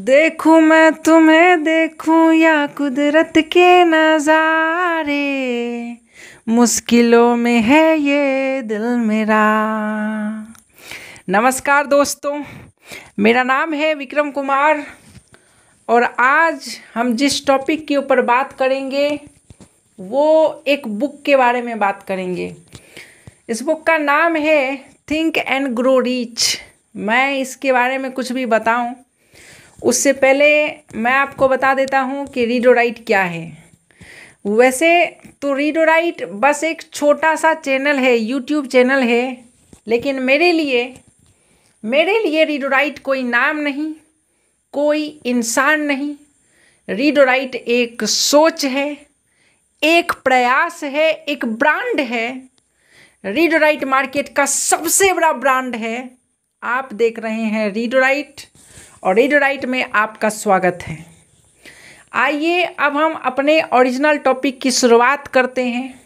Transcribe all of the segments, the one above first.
देखू मैं तुम्हें देखूं या कुदरत के नज़ारे मुश्किलों में है ये दिल मेरा नमस्कार दोस्तों मेरा नाम है विक्रम कुमार और आज हम जिस टॉपिक के ऊपर बात करेंगे वो एक बुक के बारे में बात करेंगे इस बुक का नाम है थिंक एंड ग्रो रिच मैं इसके बारे में कुछ भी बताऊं उससे पहले मैं आपको बता देता हूँ कि रीड राइट क्या है वैसे तो रीड राइट बस एक छोटा सा चैनल है यूट्यूब चैनल है लेकिन मेरे लिए मेरे लिए रीड राइट कोई नाम नहीं कोई इंसान नहीं रीड राइट एक सोच है एक प्रयास है एक ब्रांड है रीड राइट मार्केट का सबसे बड़ा ब्रांड है आप देख रहे हैं रीड राइट और रेड राइट में आपका स्वागत है आइए अब हम अपने ओरिजिनल टॉपिक की शुरुआत करते हैं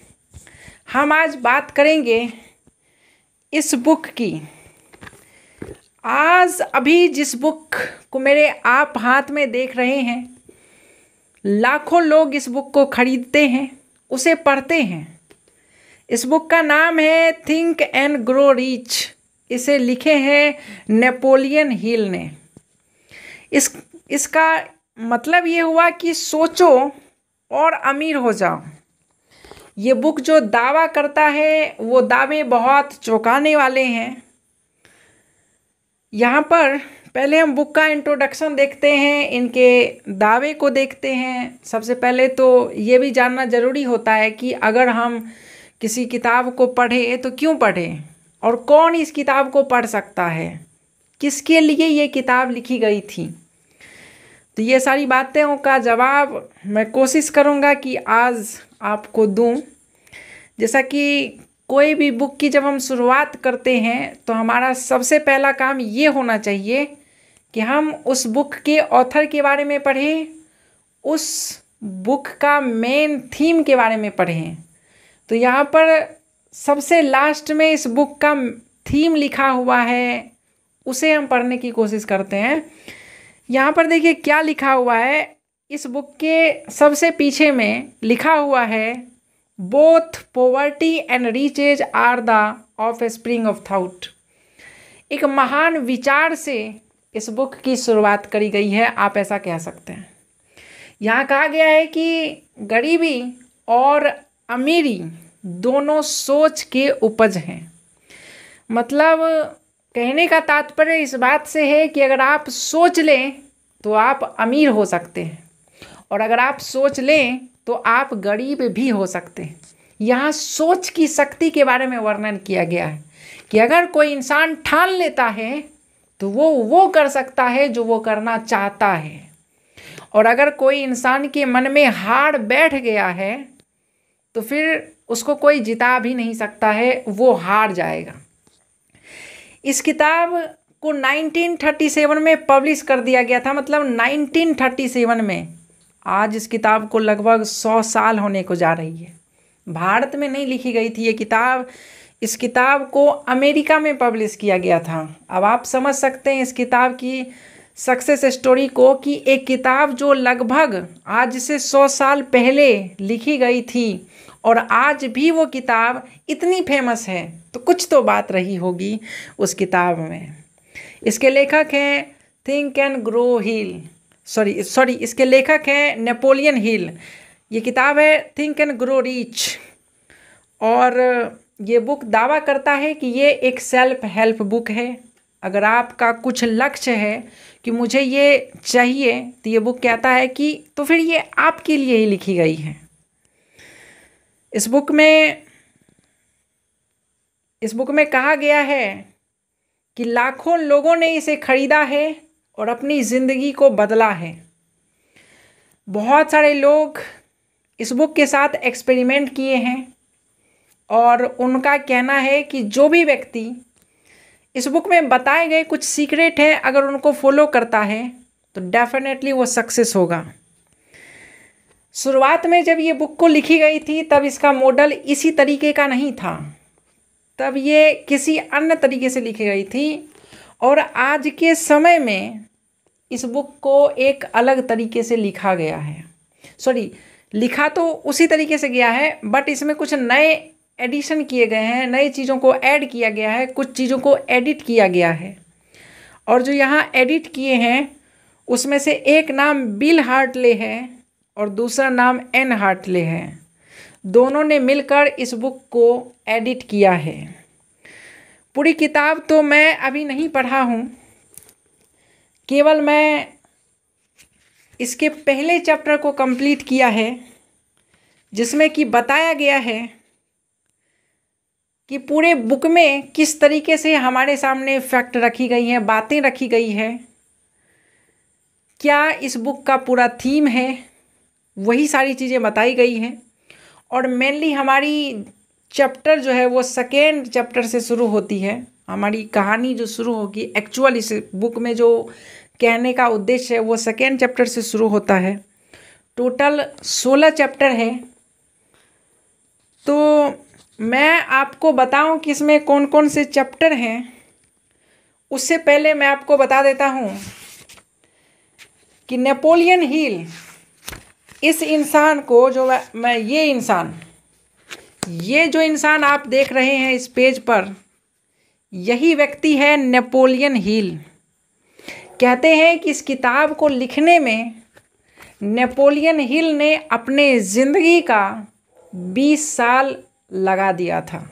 हम आज बात करेंगे इस बुक की आज अभी जिस बुक को मेरे आप हाथ में देख रहे हैं लाखों लोग इस बुक को खरीदते हैं उसे पढ़ते हैं इस बुक का नाम है थिंक एंड ग्रो रिच इसे लिखे हैं नेपोलियन हिल ने इस इसका मतलब ये हुआ कि सोचो और अमीर हो जाओ ये बुक जो दावा करता है वो दावे बहुत चौंकाने वाले हैं यहाँ पर पहले हम बुक का इंट्रोडक्शन देखते हैं इनके दावे को देखते हैं सबसे पहले तो ये भी जानना ज़रूरी होता है कि अगर हम किसी किताब को पढ़े तो क्यों पढ़ें और कौन इस किताब को पढ़ सकता है किसके लिए ये किताब लिखी गई थी तो ये सारी बातों का जवाब मैं कोशिश करूँगा कि आज आपको दूँ जैसा कि कोई भी बुक की जब हम शुरुआत करते हैं तो हमारा सबसे पहला काम ये होना चाहिए कि हम उस बुक के ऑथर के बारे में पढ़ें उस बुक का मेन थीम के बारे में पढ़ें तो यहाँ पर सबसे लास्ट में इस बुक का थीम लिखा हुआ है उसे हम पढ़ने की कोशिश करते हैं यहाँ पर देखिए क्या लिखा हुआ है इस बुक के सबसे पीछे में लिखा हुआ है both poverty and riches are the offspring of thought एक महान विचार से इस बुक की शुरुआत करी गई है आप ऐसा कह सकते हैं यहाँ कहा गया है कि गरीबी और अमीरी दोनों सोच के उपज हैं मतलब कहने का तात्पर्य इस बात से है कि अगर आप सोच लें तो आप अमीर हो सकते हैं और अगर आप सोच लें तो आप गरीब भी हो सकते हैं यहाँ सोच की शक्ति के बारे में वर्णन किया गया है कि अगर कोई इंसान ठान लेता है तो वो वो कर सकता है जो वो करना चाहता है और अगर कोई इंसान के मन में हार बैठ गया है तो फिर उसको कोई जिता भी नहीं सकता है वो हार जाएगा इस किताब को 1937 में पब्लिश कर दिया गया था मतलब 1937 में आज इस किताब को लगभग सौ साल होने को जा रही है भारत में नहीं लिखी गई थी ये किताब इस किताब को अमेरिका में पब्लिश किया गया था अब आप समझ सकते हैं इस किताब की सक्सेस स्टोरी को कि एक किताब जो लगभग आज से सौ साल पहले लिखी गई थी और आज भी वो किताब इतनी फेमस है तो कुछ तो बात रही होगी उस किताब में इसके लेखक हैं think and grow Hill sorry sorry इसके लेखक हैं नेपोलियन हिल ये किताब है थिंक एंड ग्रो रिच और ये बुक दावा करता है कि ये एक सेल्फ हेल्प बुक है अगर आपका कुछ लक्ष्य है कि मुझे ये चाहिए तो ये बुक कहता है कि तो फिर ये आपके लिए ही लिखी गई है इस बुक में इस बुक में कहा गया है कि लाखों लोगों ने इसे ख़रीदा है और अपनी ज़िंदगी को बदला है बहुत सारे लोग इस बुक के साथ एक्सपेरिमेंट किए हैं और उनका कहना है कि जो भी व्यक्ति इस बुक में बताए गए कुछ सीक्रेट हैं अगर उनको फॉलो करता है तो डेफिनेटली वो सक्सेस होगा शुरुआत में जब ये बुक को लिखी गई थी तब इसका मॉडल इसी तरीके का नहीं था तब ये किसी अन्य तरीके से लिखी गई थी और आज के समय में इस बुक को एक अलग तरीके से लिखा गया है सॉरी लिखा तो उसी तरीके से गया है बट इसमें कुछ नए एडिशन किए गए हैं नई चीज़ों को ऐड किया गया है कुछ चीज़ों को एडिट किया गया है और जो यहाँ एडिट किए हैं उसमें से एक नाम बिल हार्टले है और दूसरा नाम एन हार्टले है दोनों ने मिलकर इस बुक को एडिट किया है पूरी किताब तो मैं अभी नहीं पढ़ा हूँ केवल मैं इसके पहले चैप्टर को कंप्लीट किया है जिसमें कि बताया गया है कि पूरे बुक में किस तरीके से हमारे सामने फैक्ट रखी गई हैं बातें रखी गई है क्या इस बुक का पूरा थीम है वही सारी चीज़ें बताई गई हैं और मेनली हमारी चैप्टर जो है वो सेकेंड चैप्टर से शुरू होती है हमारी कहानी जो शुरू होगी एक्चुअल इस बुक में जो कहने का उद्देश्य है वो सेकेंड चैप्टर से शुरू होता है टोटल सोलह चैप्टर है तो मैं आपको बताऊं कि इसमें कौन कौन से चैप्टर हैं उससे पहले मैं आपको बता देता हूं कि नेपोलियन हिल इस इंसान को जो मैं, मैं ये इंसान ये जो इंसान आप देख रहे हैं इस पेज पर यही व्यक्ति है नेपोलियन हिल कहते हैं कि इस किताब को लिखने में नेपोलियन हिल ने अपने ज़िंदगी का 20 साल लगा दिया था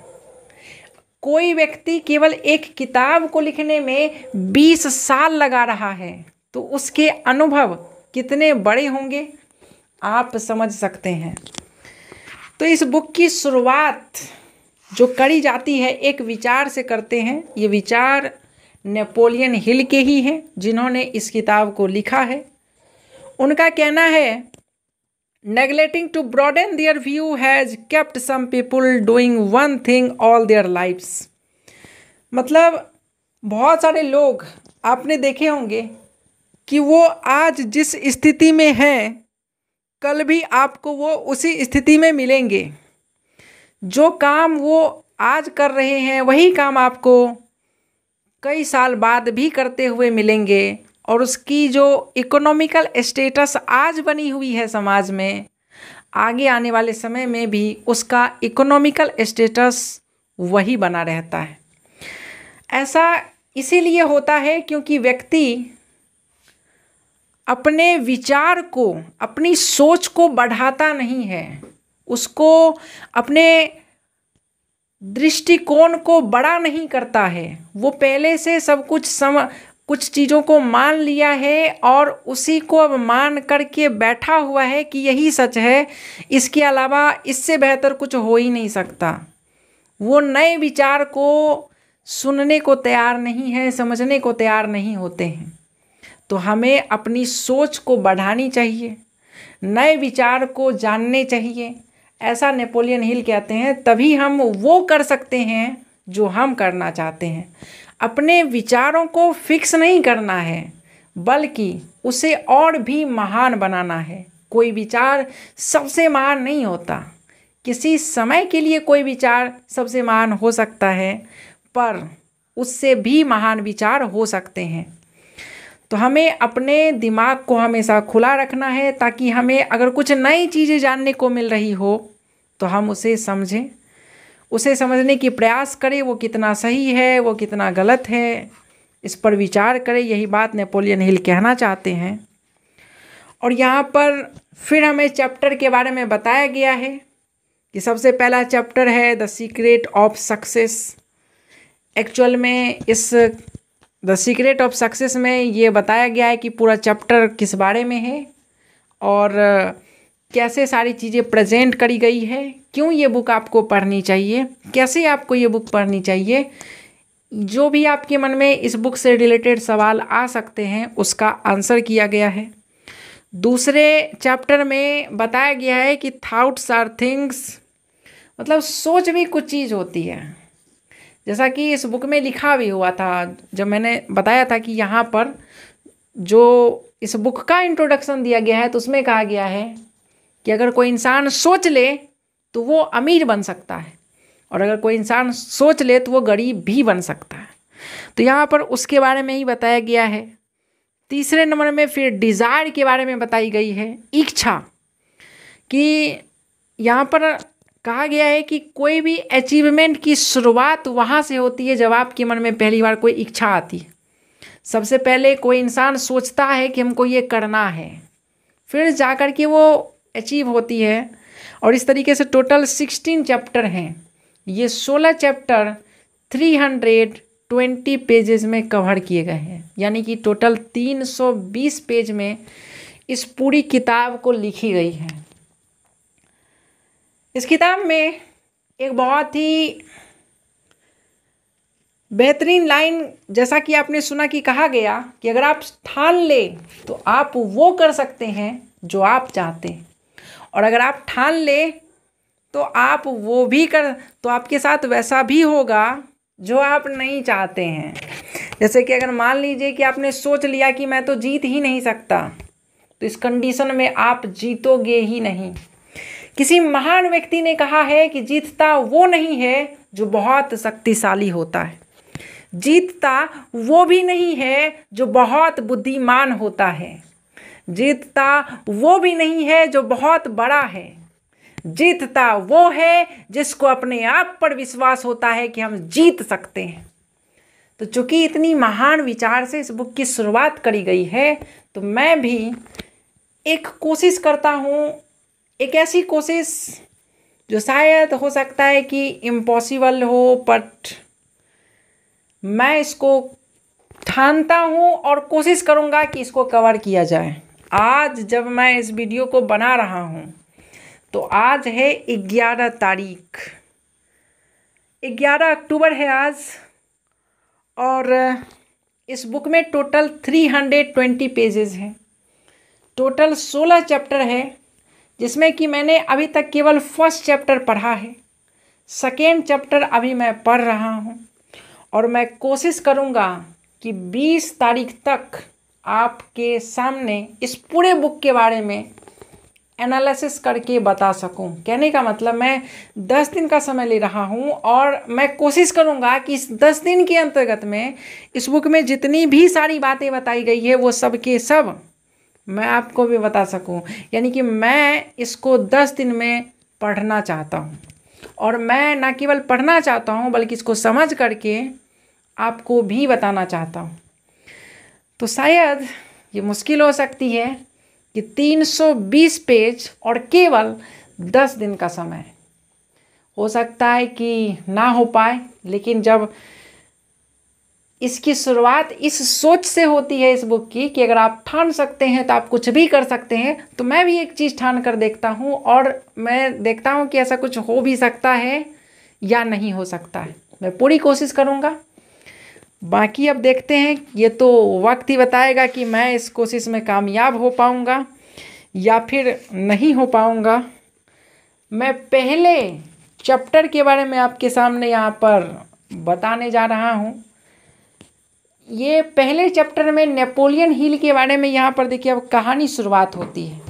कोई व्यक्ति केवल एक किताब को लिखने में 20 साल लगा रहा है तो उसके अनुभव कितने बड़े होंगे आप समझ सकते हैं तो इस बुक की शुरुआत जो करी जाती है एक विचार से करते हैं ये विचार नेपोलियन हिल के ही हैं जिन्होंने इस किताब को लिखा है उनका कहना है to broaden their view has kept some people doing one thing all their lives मतलब बहुत सारे लोग आपने देखे होंगे कि वो आज जिस स्थिति में हैं कल भी आपको वो उसी स्थिति में मिलेंगे जो काम वो आज कर रहे हैं वही काम आपको कई साल बाद भी करते हुए मिलेंगे और उसकी जो इकोनॉमिकल स्टेटस आज बनी हुई है समाज में आगे आने वाले समय में भी उसका इकोनॉमिकल स्टेटस वही बना रहता है ऐसा इसीलिए होता है क्योंकि व्यक्ति अपने विचार को अपनी सोच को बढ़ाता नहीं है उसको अपने दृष्टिकोण को बड़ा नहीं करता है वो पहले से सब कुछ सम कुछ चीज़ों को मान लिया है और उसी को अब मान करके बैठा हुआ है कि यही सच है इसके अलावा इससे बेहतर कुछ हो ही नहीं सकता वो नए विचार को सुनने को तैयार नहीं है समझने को तैयार नहीं होते हैं तो हमें अपनी सोच को बढ़ानी चाहिए नए विचार को जानने चाहिए ऐसा नेपोलियन हिल कहते हैं तभी हम वो कर सकते हैं जो हम करना चाहते हैं अपने विचारों को फिक्स नहीं करना है बल्कि उसे और भी महान बनाना है कोई विचार सबसे महान नहीं होता किसी समय के लिए कोई विचार सबसे महान हो सकता है पर उससे भी महान विचार हो सकते हैं तो हमें अपने दिमाग को हमेशा खुला रखना है ताकि हमें अगर कुछ नई चीज़ें जानने को मिल रही हो तो हम उसे समझें उसे समझने की प्रयास करें वो कितना सही है वो कितना गलत है इस पर विचार करें यही बात नेपोलियन हिल कहना चाहते हैं और यहाँ पर फिर हमें चैप्टर के बारे में बताया गया है कि सबसे पहला चैप्टर है the secret of success actual में इस द सीक्रेट ऑफ सक्सेस में ये बताया गया है कि पूरा चैप्टर किस बारे में है और कैसे सारी चीज़ें प्रेजेंट करी गई है क्यों ये बुक आपको पढ़नी चाहिए कैसे आपको ये बुक पढ़नी चाहिए जो भी आपके मन में इस बुक से रिलेटेड सवाल आ सकते हैं उसका आंसर किया गया है दूसरे चैप्टर में बताया गया है कि थाउट्स आर थिंग्स मतलब सोच भी कुछ चीज़ होती है जैसा कि इस बुक में लिखा भी हुआ था जब मैंने बताया था कि यहाँ पर जो इस बुक का इंट्रोडक्शन दिया गया है तो उसमें कहा गया है कि अगर कोई इंसान सोच ले तो वो अमीर बन सकता है और अगर कोई इंसान सोच ले तो वो गरीब भी बन सकता है तो यहाँ पर उसके बारे में ही बताया गया है तीसरे नंबर में फिर डिज़ायर के बारे में बताई गई है इच्छा कि यहाँ पर कहा गया है कि कोई भी अचीवमेंट की शुरुआत वहाँ से होती है जब आपके मन में पहली बार कोई इच्छा आती है सबसे पहले कोई इंसान सोचता है कि हमको ये करना है फिर जा कर के वो अचीव होती है और इस तरीके से टोटल सिक्सटीन चैप्टर हैं ये सोलह chapter three hundred twenty pages में कवर किए गए हैं यानी कि टोटल तीन सौ बीस पेज में इस पूरी किताब को लिखी गई है इस किताब में एक बहुत ही बेहतरीन लाइन जैसा कि आपने सुना कि कहा गया कि अगर आप ठान लें तो आप वो कर सकते हैं जो आप चाहते हैं और अगर आप ठान लें तो आप वो भी कर तो आपके साथ वैसा भी होगा जो आप नहीं चाहते हैं जैसे कि अगर मान लीजिए कि आपने सोच लिया कि मैं तो जीत ही नहीं सकता तो इस कंडीशन में आप जीतोगे ही नहीं किसी महान व्यक्ति ने कहा है कि जीतता वो नहीं है जो बहुत शक्तिशाली होता है जीतता वो भी नहीं है जो बहुत बुद्धिमान होता है जीतता वो भी नहीं है जो बहुत बड़ा है जीतता वो है जिसको अपने आप पर विश्वास होता है कि हम जीत सकते हैं तो चूंकि इतनी महान विचार से इस बुक की शुरुआत करी गई है तो मैं भी एक कोशिश करता हूँ एक ऐसी कोशिश जो शायद हो सकता है कि इम्पॉसिबल हो बट मैं इसको ठानता हूँ और कोशिश करूँगा कि इसको कवर किया जाए आज जब मैं इस वीडियो को बना रहा हूँ तो आज है ग्यारह तारीख ग्यारह अक्टूबर है आज और इस बुक में total three hundred twenty pages हैं टोटल सोलह चैप्टर है जिसमें कि मैंने अभी तक केवल फर्स्ट चैप्टर पढ़ा है सेकेंड चैप्टर अभी मैं पढ़ रहा हूँ और मैं कोशिश करूँगा कि 20 तारीख तक आपके सामने इस पूरे बुक के बारे में एनालिसिस करके बता सकूं कहने का मतलब मैं दस दिन का समय ले रहा हूं और मैं कोशिश करूंगा कि इस दस दिन के अंतर्गत में इस बुक में जितनी भी सारी बातें बताई गई है वो सब के सब मैं आपको भी बता सकूं यानी कि मैं इसको दस दिन में पढ़ना चाहता हूं और मैं ना केवल पढ़ना चाहता हूं बल्कि इसको समझ करके आपको भी बताना चाहता हूं तो शायद ये मुश्किल हो सकती है कि 320 पेज और केवल 10 दिन का समय हो सकता है कि ना हो पाए लेकिन जब इसकी शुरुआत इस सोच से होती है इस बुक की कि अगर आप ठान सकते हैं तो आप कुछ भी कर सकते हैं तो मैं भी एक चीज़ ठान कर देखता हूँ और मैं देखता हूँ कि ऐसा कुछ हो भी सकता है या नहीं हो सकता है मैं पूरी कोशिश करूँगा बाकी अब देखते हैं ये तो वक्त ही बताएगा कि मैं इस कोशिश में कामयाब हो पाऊँगा या फिर नहीं हो पाऊँगा मैं पहले चैप्टर के बारे में आपके सामने यहाँ पर बताने जा रहा हूँ ये पहले चैप्टर में नेपोलियन हिल के बारे में यहाँ पर देखिए अब कहानी शुरुआत होती है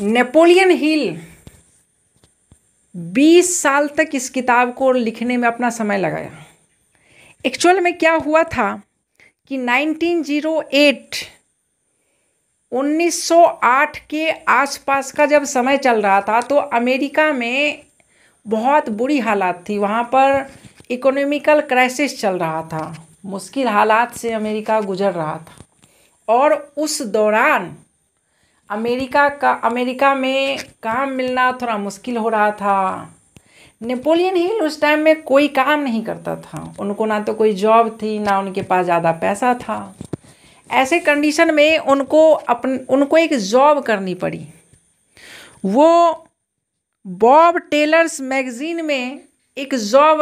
नेपोलियन हिल बीस साल तक इस किताब को लिखने में अपना समय लगाया एक्चुअल में क्या हुआ था कि 1908 1908 के आसपास का जब समय चल रहा था तो अमेरिका में बहुत बुरी हालात थी वहाँ पर इकोनॉमिकल क्राइसिस चल रहा था मुश्किल हालात से अमेरिका गुजर रहा था और उस दौरान अमेरिका का अमेरिका में काम मिलना थोड़ा मुश्किल हो रहा था नेपोलियन हिल उस टाइम में कोई काम नहीं करता था उनको ना तो कोई जॉब थी ना उनके पास ज़्यादा पैसा था ऐसे कंडीशन में उनको अपन उनको एक जॉब करनी पड़ी वो बॉब टेलर्स मैगज़ीन में एक जॉब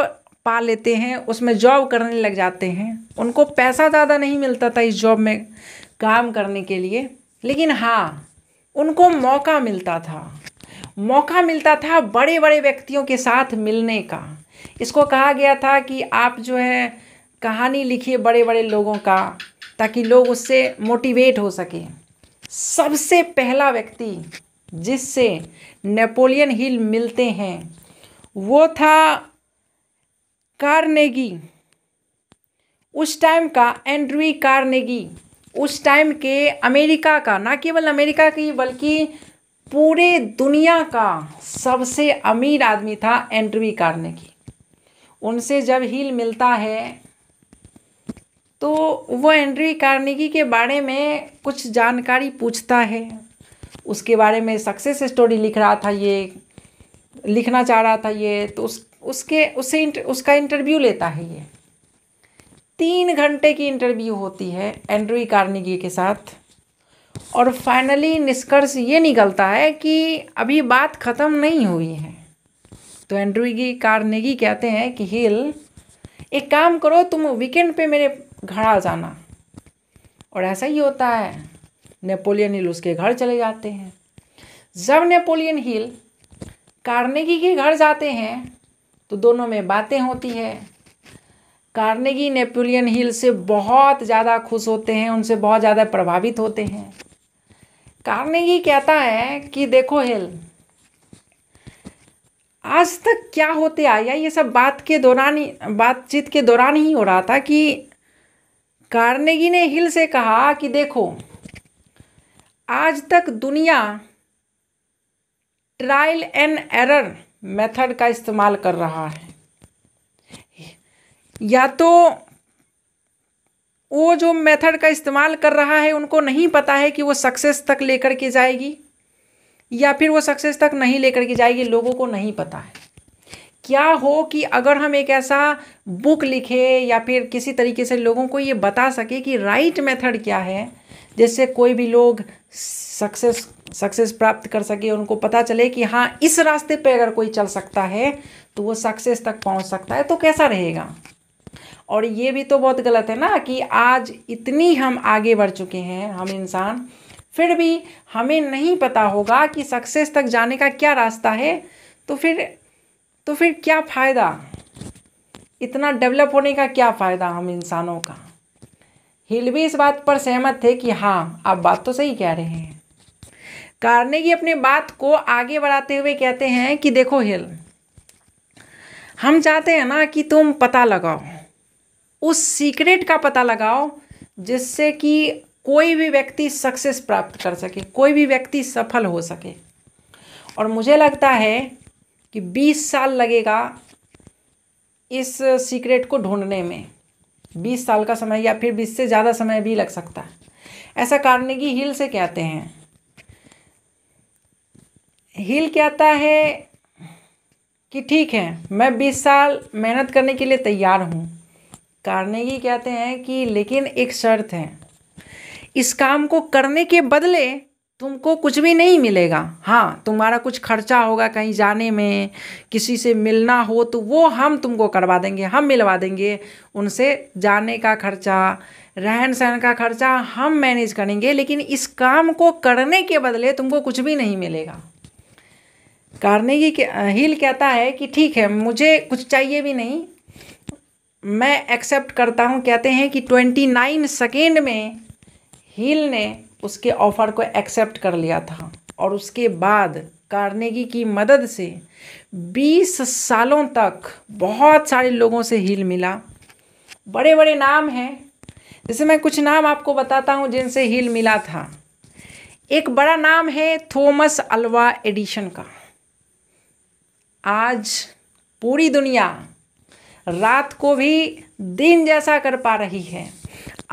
पा लेते हैं उसमें जॉब करने लग जाते हैं उनको पैसा ज़्यादा नहीं मिलता था इस जॉब में काम करने के लिए लेकिन हाँ उनको मौका मिलता था मौका मिलता था बड़े बड़े व्यक्तियों के साथ मिलने का इसको कहा गया था कि आप जो है कहानी लिखिए बड़े बड़े लोगों का ताकि लोग उससे मोटिवेट हो सकें सबसे पहला व्यक्ति जिससे नेपोलियन हिल मिलते हैं वो था कार्नेगी उस टाइम का एंड्री कार्नेगी उस टाइम के अमेरिका का ना केवल अमेरिका की बल्कि पूरे दुनिया का सबसे अमीर आदमी था एंड्री कार्नेगी उनसे जब हील मिलता है तो वो एंड्री कार्नेगी के बारे में कुछ जानकारी पूछता है उसके बारे में सक्सेस स्टोरी लिख रहा था ये लिखना चाह रहा था ये तो उस उसके उसे उसका इंटरव्यू लेता है ये तीन घंटे की इंटरव्यू होती है एंड्रू कार्निगी के साथ और फाइनली निष्कर्ष ये निकलता है कि अभी बात ख़त्म नहीं हुई है तो एंड्रूगी कार्नेगी कहते हैं कि हिल एक काम करो तुम वीकेंड पे मेरे घर आ जाना और ऐसा ही होता है नेपोलियन हिल उसके घर चले जाते हैं जब नेपोलियन हिल कार्नेगी के घर जाते हैं तो दोनों में बातें होती है कार्नेगी नेपोलियन हिल से बहुत ज़्यादा खुश होते हैं उनसे बहुत ज़्यादा प्रभावित होते हैं कार्नेगी कहता है कि देखो हिल आज तक क्या होते आया ये सब बात के दौरान ही बातचीत के दौरान ही हो रहा था कि कार्नेगी ने हिल से कहा कि देखो आज तक दुनिया ट्रायल एंड एरर मेथड का इस्तेमाल कर रहा है या तो वो जो मेथड का इस्तेमाल कर रहा है उनको नहीं पता है कि वो सक्सेस तक लेकर के जाएगी या फिर वो सक्सेस तक नहीं लेकर के जाएगी लोगों को नहीं पता है क्या हो कि अगर हम एक ऐसा बुक लिखे या फिर किसी तरीके से लोगों को ये बता सके कि राइट मेथड क्या है जिससे कोई भी लोग सक्सेस सक्सेस प्राप्त कर सके उनको पता चले कि हाँ इस रास्ते पे अगर कोई चल सकता है तो वो सक्सेस तक पहुंच सकता है तो कैसा रहेगा और ये भी तो बहुत गलत है ना कि आज इतनी हम आगे बढ़ चुके हैं हम इंसान फिर भी हमें नहीं पता होगा कि सक्सेस तक जाने का क्या रास्ता है तो फिर तो फिर क्या फ़ायदा इतना डेवलप होने का क्या फ़ायदा हम इंसानों का हिल भी इस बात पर सहमत थे कि हाँ आप बात तो सही कह रहे हैं कार्नेगी अपने बात को आगे बढ़ाते हुए कहते हैं कि देखो हिल हम चाहते हैं ना कि तुम पता लगाओ उस सीक्रेट का पता लगाओ जिससे कि कोई भी व्यक्ति सक्सेस प्राप्त कर सके कोई भी व्यक्ति सफल हो सके और मुझे लगता है कि 20 साल लगेगा इस सीक्रेट को ढूंढने में 20 साल का समय या फिर 20 से ज़्यादा समय भी लग सकता है ऐसा कार्नेगी हिल से कहते हैं हिल के आता है कि ठीक है मैं बीस साल मेहनत करने के लिए तैयार हूँ कार्नेगी कहते हैं कि लेकिन एक शर्त है इस काम को करने के बदले तुमको कुछ भी नहीं मिलेगा हाँ तुम्हारा कुछ खर्चा होगा कहीं जाने में किसी से मिलना हो तो वो हम तुमको करवा देंगे हम मिलवा देंगे उनसे जाने का खर्चा रहन सहन का खर्चा हम मैनेज करेंगे लेकिन इस काम को करने के बदले तुमको कुछ भी नहीं मिलेगा कार्नेगी के हिल कहता है कि ठीक है मुझे कुछ चाहिए भी नहीं मैं एक्सेप्ट करता हूँ कहते हैं कि ट्वेंटी नाइन सेकेंड में हिल ने उसके ऑफ़र को एक्सेप्ट कर लिया था और उसके बाद कार्नेगी की मदद से 20 सालों तक बहुत सारे लोगों से हिल मिला बड़े बड़े नाम हैं जैसे मैं कुछ नाम आपको बताता हूँ जिनसे हिल मिला था एक बड़ा नाम है थॉमस अल्वा एडिशन का आज पूरी दुनिया रात को भी दिन जैसा कर पा रही है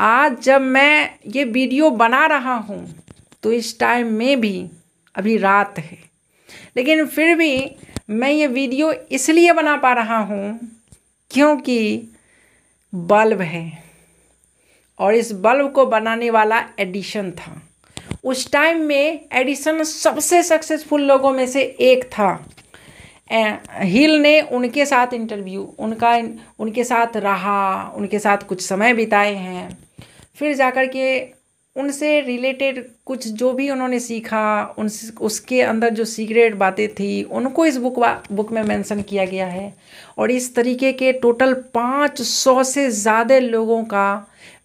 आज जब मैं ये वीडियो बना रहा हूँ तो इस टाइम में भी अभी रात है लेकिन फिर भी मैं ये वीडियो इसलिए बना पा रहा हूँ क्योंकि बल्ब है और इस बल्ब को बनाने वाला एडिशन था उस टाइम में एडिशन सबसे सक्सेसफुल लोगों में से एक था हिल ने उनके साथ इंटरव्यू उनका उनके साथ रहा उनके साथ कुछ समय बिताए हैं फिर जाकर के उनसे रिलेटेड कुछ जो भी उन्होंने सीखा उन उसके अंदर जो सीक्रेट बातें थी उनको इस बुक बुक में मेंशन किया गया है और इस तरीके के टोटल पाँच सौ से ज़्यादा लोगों का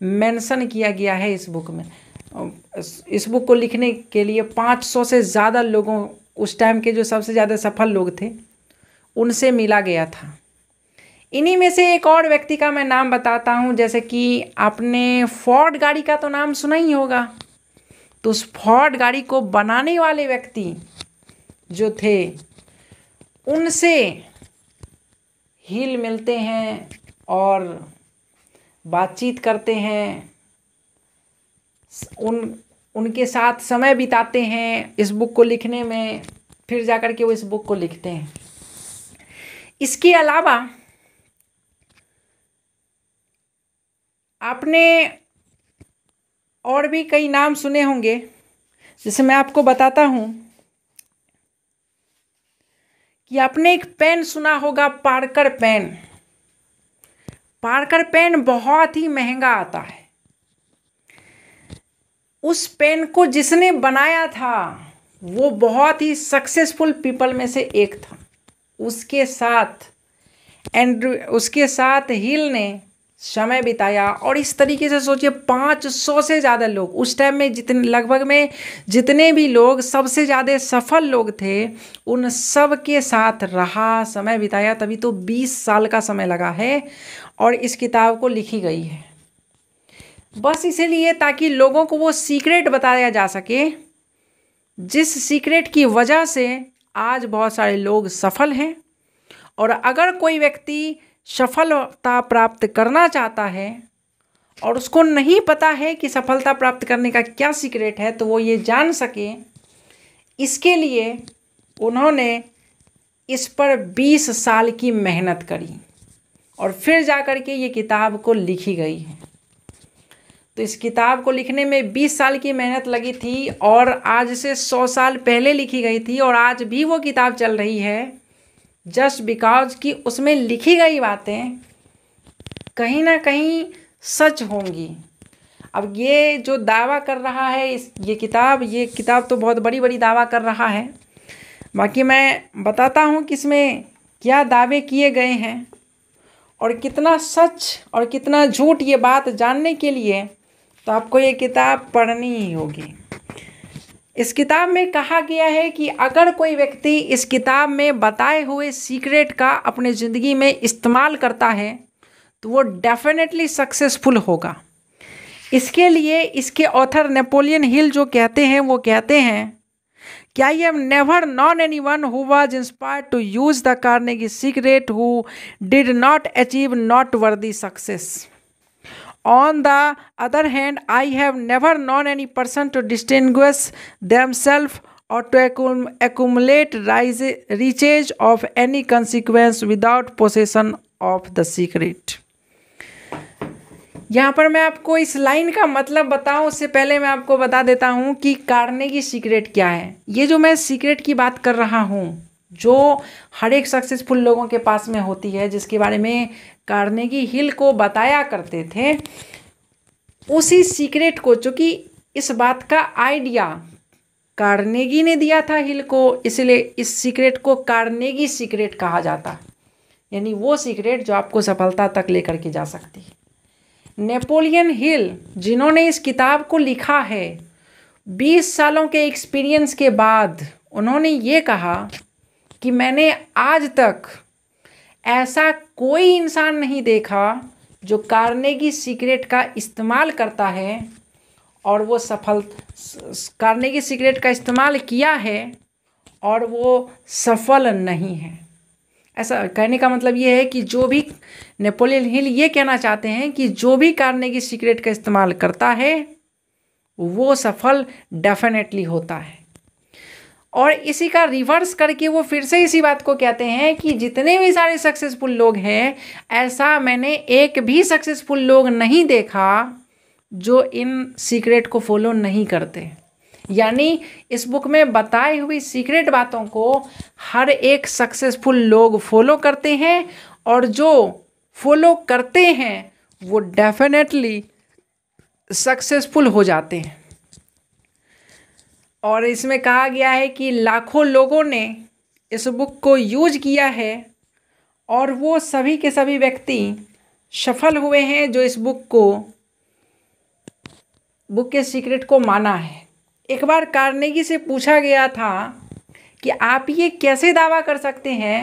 मेंशन किया गया है इस बुक में इस बुक को लिखने के लिए पाँच सौ से ज़्यादा लोगों उस टाइम के जो सबसे ज़्यादा सफल लोग थे उनसे मिला गया था इन्हीं में से एक और व्यक्ति का मैं नाम बताता हूँ जैसे कि आपने फोर्ड गाड़ी का तो नाम सुना ही होगा तो उस फोर्ड गाड़ी को बनाने वाले व्यक्ति जो थे उनसे हिल मिलते हैं और बातचीत करते हैं उन उनके साथ समय बिताते हैं इस बुक को लिखने में फिर जा कर के वो इस बुक को लिखते हैं इसके अलावा आपने और भी कई नाम सुने होंगे जैसे मैं आपको बताता हूँ कि आपने एक पेन सुना होगा पार्कर पेन पार्कर पेन बहुत ही महंगा आता है उस पेन को जिसने बनाया था वो बहुत ही सक्सेसफुल पीपल में से एक था उसके साथ एंड्रू उसके साथ हिल ने समय बिताया और इस तरीके से सोचिए 500 से ज़्यादा लोग उस टाइम में जितने लगभग में जितने भी लोग सबसे ज़्यादा सफल लोग थे उन सब के साथ रहा समय बिताया तभी तो 20 साल का समय लगा है और इस किताब को लिखी गई है बस इसीलिए ताकि लोगों को वो सीक्रेट बताया जा सके जिस सीक्रेट की वजह से आज बहुत सारे लोग सफल हैं और अगर कोई व्यक्ति सफलता प्राप्त करना चाहता है और उसको नहीं पता है कि सफलता प्राप्त करने का क्या सीक्रेट है तो वो ये जान सके इसके लिए उन्होंने इस पर 20 साल की मेहनत करी और फिर जा कर के ये किताब को लिखी गई है तो इस किताब को लिखने में 20 साल की मेहनत लगी थी और आज से 100 साल पहले लिखी गई थी और आज भी वो किताब चल रही है जस्ट बिकॉज कि उसमें लिखी गई बातें कहीं ना कहीं सच होंगी अब ये जो दावा कर रहा है इस ये किताब ये किताब तो बहुत बड़ी बड़ी दावा कर रहा है बाकी मैं बताता हूँ कि इसमें क्या दावे किए गए हैं और कितना सच और कितना झूठ ये बात जानने के लिए तो आपको ये किताब पढ़नी ही होगी इस किताब में कहा गया है कि अगर कोई व्यक्ति इस किताब में बताए हुए सीक्रेट का अपने ज़िंदगी में इस्तेमाल करता है तो वो डेफिनेटली सक्सेसफुल होगा इसके लिए इसके ऑथर नेपोलियन हिल जो कहते हैं वो कहते हैं कि I am never known any one who was inspire to use the Carnegie secret who did not achieve not worthy success on the other hand I have never known any person to distinguish them self और to act rise riches of any consequence without possession of the secret यहाँ पर मैं आपको इस line का मतलब बताऊँ उससे पहले मैं आपको बता देता हूँ कि कारने की सीक्रेट क्या है ये जो मैं सीक्रेट की बात कर रहा हूँ जो हर एक सक्सेसफुल लोगों के पास में होती है जिसके बारे में कार्नेगी हिल को बताया करते थे उसी सीक्रेट को चूँकि इस बात का आइडिया कार्नेगी ने दिया था हिल को इसलिए इस सीक्रेट को कार्नेगी सीक्रेट कहा जाता है यानी वो सीक्रेट जो आपको सफलता तक लेकर के जा सकती है नेपोलियन हिल जिन्होंने इस किताब को लिखा है 20 सालों के एक्सपीरियंस के बाद उन्होंने ये कहा कि मैंने आज तक ऐसा कोई इंसान नहीं देखा जो कार्नेगी सीक्रेट का इस्तेमाल करता है और वो सफल कार्नेगी सीक्रेट का इस्तेमाल किया है और वो सफल नहीं है ऐसा कहने का मतलब ये है कि जो भी नेपोलियन हिल ये कहना चाहते हैं कि जो भी कार्नेगी सीक्रेट का इस्तेमाल करता है वो सफल डेफिनेटली होता है और इसी का रिवर्स करके वो फिर से इसी बात को कहते हैं कि जितने भी सारे सक्सेसफुल लोग हैं ऐसा मैंने एक भी सक्सेसफुल लोग नहीं देखा जो इन सीक्रेट को फॉलो नहीं करते यानी इस बुक में बताई हुई सीक्रेट बातों को हर एक सक्सेसफुल लोग फॉलो करते हैं और जो फॉलो करते हैं वो डेफिनेटली सक्सेसफुल हो जाते हैं और इसमें कहा गया है कि लाखों लोगों ने इस बुक को यूज किया है और वो सभी के सभी व्यक्ति सफल हुए हैं जो इस बुक को बुक के सीक्रेट को माना है एक बार कार्नेगी से पूछा गया था कि आप ये कैसे दावा कर सकते हैं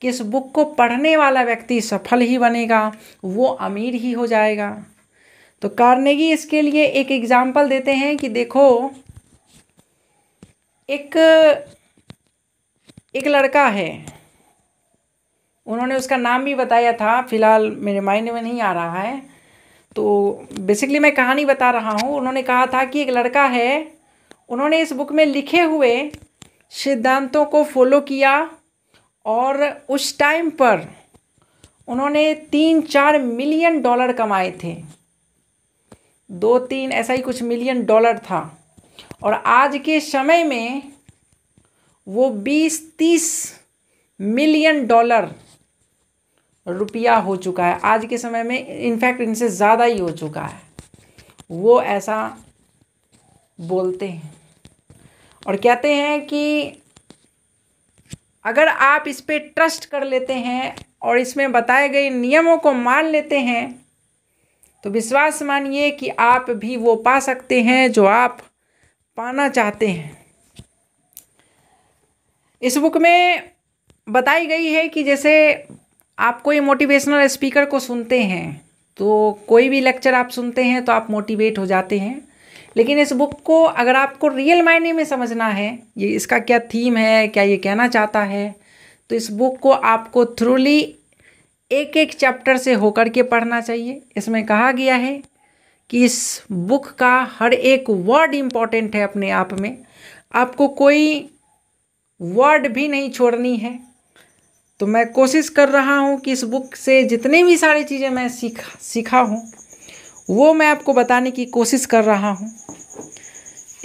कि इस बुक को पढ़ने वाला व्यक्ति सफल ही बनेगा वो अमीर ही हो जाएगा तो कार्नेगी इसके लिए एक एग्ज़ाम्पल देते हैं कि देखो एक एक लड़का है उन्होंने उसका नाम भी बताया था फिलहाल मेरे मायने में नहीं आ रहा है तो बेसिकली मैं कहानी बता रहा हूँ उन्होंने कहा था कि एक लड़का है उन्होंने इस बुक में लिखे हुए सिद्धांतों को फॉलो किया और उस टाइम पर उन्होंने तीन चार मिलियन डॉलर कमाए थे दो तीन ऐसा ही कुछ मिलियन डॉलर था और आज के समय में वो बीस तीस मिलियन डॉलर रुपया हो चुका है आज के समय में इनफैक्ट इनसे ज़्यादा ही हो चुका है वो ऐसा बोलते हैं और कहते हैं कि अगर आप इस पर ट्रस्ट कर लेते हैं और इसमें बताए गए नियमों को मान लेते हैं तो विश्वास मानिए कि आप भी वो पा सकते हैं जो आप पाना चाहते हैं इस बुक में बताई गई है कि जैसे आप कोई मोटिवेशनल स्पीकर को सुनते हैं तो कोई भी लेक्चर आप सुनते हैं तो आप मोटिवेट हो जाते हैं लेकिन इस बुक को अगर आपको रियल मायने में समझना है ये इसका क्या थीम है क्या ये कहना चाहता है तो इस बुक को आपको थ्रूली एक एक चैप्टर से होकर के पढ़ना चाहिए इसमें कहा गया है कि इस बुक का हर एक वर्ड इम्पॉर्टेंट है अपने आप में आपको कोई वर्ड भी नहीं छोड़नी है तो मैं कोशिश कर रहा हूँ कि इस बुक से जितने भी सारी चीज़ें मैं सीख सीखा हूँ वो मैं आपको बताने की कोशिश कर रहा हूँ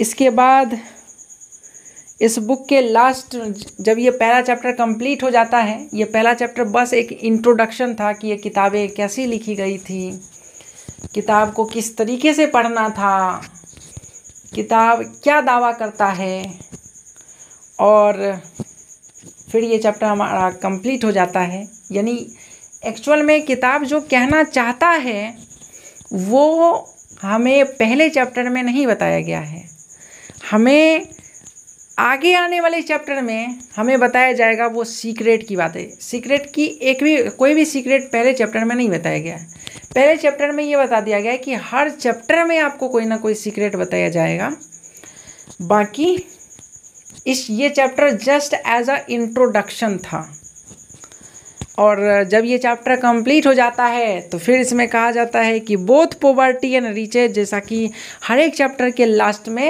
इसके बाद इस बुक के लास्ट जब ये पहला चैप्टर कंप्लीट हो जाता है ये पहला चैप्टर बस एक इंट्रोडक्शन था कि ये किताबें कैसी लिखी गई थी किताब को किस तरीके से पढ़ना था किताब क्या दावा करता है और फिर ये चैप्टर हमारा कंप्लीट हो जाता है यानी एक्चुअल में किताब जो कहना चाहता है वो हमें पहले चैप्टर में नहीं बताया गया है हमें आगे आने वाले चैप्टर में हमें बताया जाएगा वो सीक्रेट की बातें सीक्रेट की एक भी कोई भी सीक्रेट पहले चैप्टर में नहीं बताया गया है पहले चैप्टर में ये बता दिया गया है कि हर चैप्टर में आपको कोई ना कोई सीक्रेट बताया जाएगा बाकी इस ये chapter just as a introduction था और जब ये चैप्टर कंप्लीट हो जाता है तो फिर इसमें कहा जाता है कि बोथ पोवर्टी एंड रिचेज जैसा कि हर एक चैप्टर के लास्ट में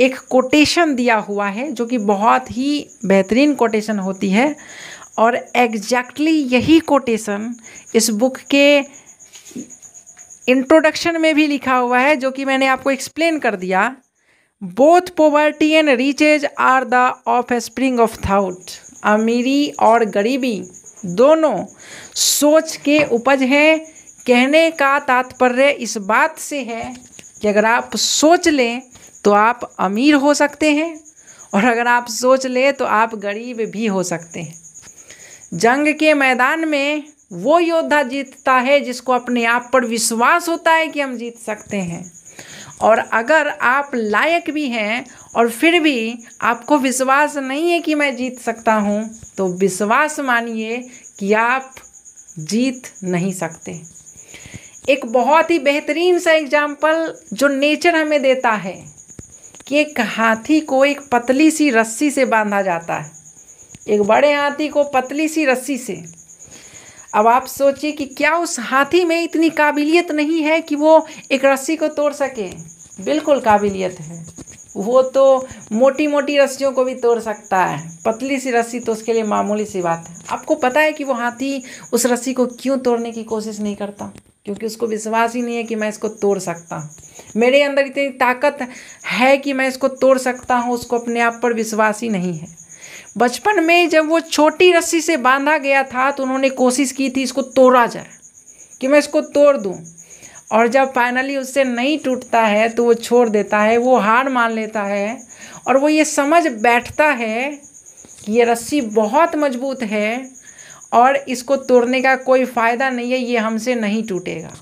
एक कोटेशन दिया हुआ है जो कि बहुत ही बेहतरीन कोटेशन होती है और एग्जैक्टली exactly यही कोटेशन इस बुक के इंट्रोडक्शन में भी लिखा हुआ है जो कि मैंने आपको एक्सप्लेन कर दिया both poverty and riches are the offspring of thought अमीरी और गरीबी दोनों सोच के उपज हैं कहने का तात्पर्य इस बात से है कि अगर आप सोच लें तो आप अमीर हो सकते हैं और अगर आप सोच लें तो आप गरीब भी हो सकते हैं जंग के मैदान में वो योद्धा जीतता है जिसको अपने आप पर विश्वास होता है कि हम जीत सकते हैं और अगर आप लायक भी हैं और फिर भी आपको विश्वास नहीं है कि मैं जीत सकता हूँ तो विश्वास मानिए कि आप जीत नहीं सकते एक बहुत ही बेहतरीन सा एग्जाम्पल जो नेचर हमें देता है कि एक हाथी को एक पतली सी रस्सी से बांधा जाता है एक बड़े हाथी को पतली सी रस्सी से अब आप सोचिए कि क्या उस हाथी में इतनी काबिलियत नहीं है कि वो एक रस्सी को तोड़ सके बिल्कुल काबिलियत है वो तो मोटी मोटी रस्सियों को भी तोड़ सकता है पतली सी रस्सी तो उसके लिए मामूली सी बात है आपको पता है कि वो हाथी उस रस्सी को क्यों तोड़ने की कोशिश नहीं करता क्योंकि उसको विश्वास ही नहीं है कि मैं इसको तोड़ सकता हूँ मेरे अंदर इतनी ताकत है कि मैं इसको तोड़ सकता हूँ उसको अपने आप पर विश्वास ही नहीं है बचपन में जब वो छोटी रस्सी से बांधा गया था तो उन्होंने कोशिश की थी इसको तोड़ा जाए कि मैं इसको तोड़ दूँ और जब फाइनली उससे नहीं टूटता है तो वो छोड़ देता है वो हार मान लेता है और वो ये समझ बैठता है कि ये रस्सी बहुत मजबूत है और इसको तोड़ने का कोई फ़ायदा नहीं है ये हमसे नहीं टूटेगा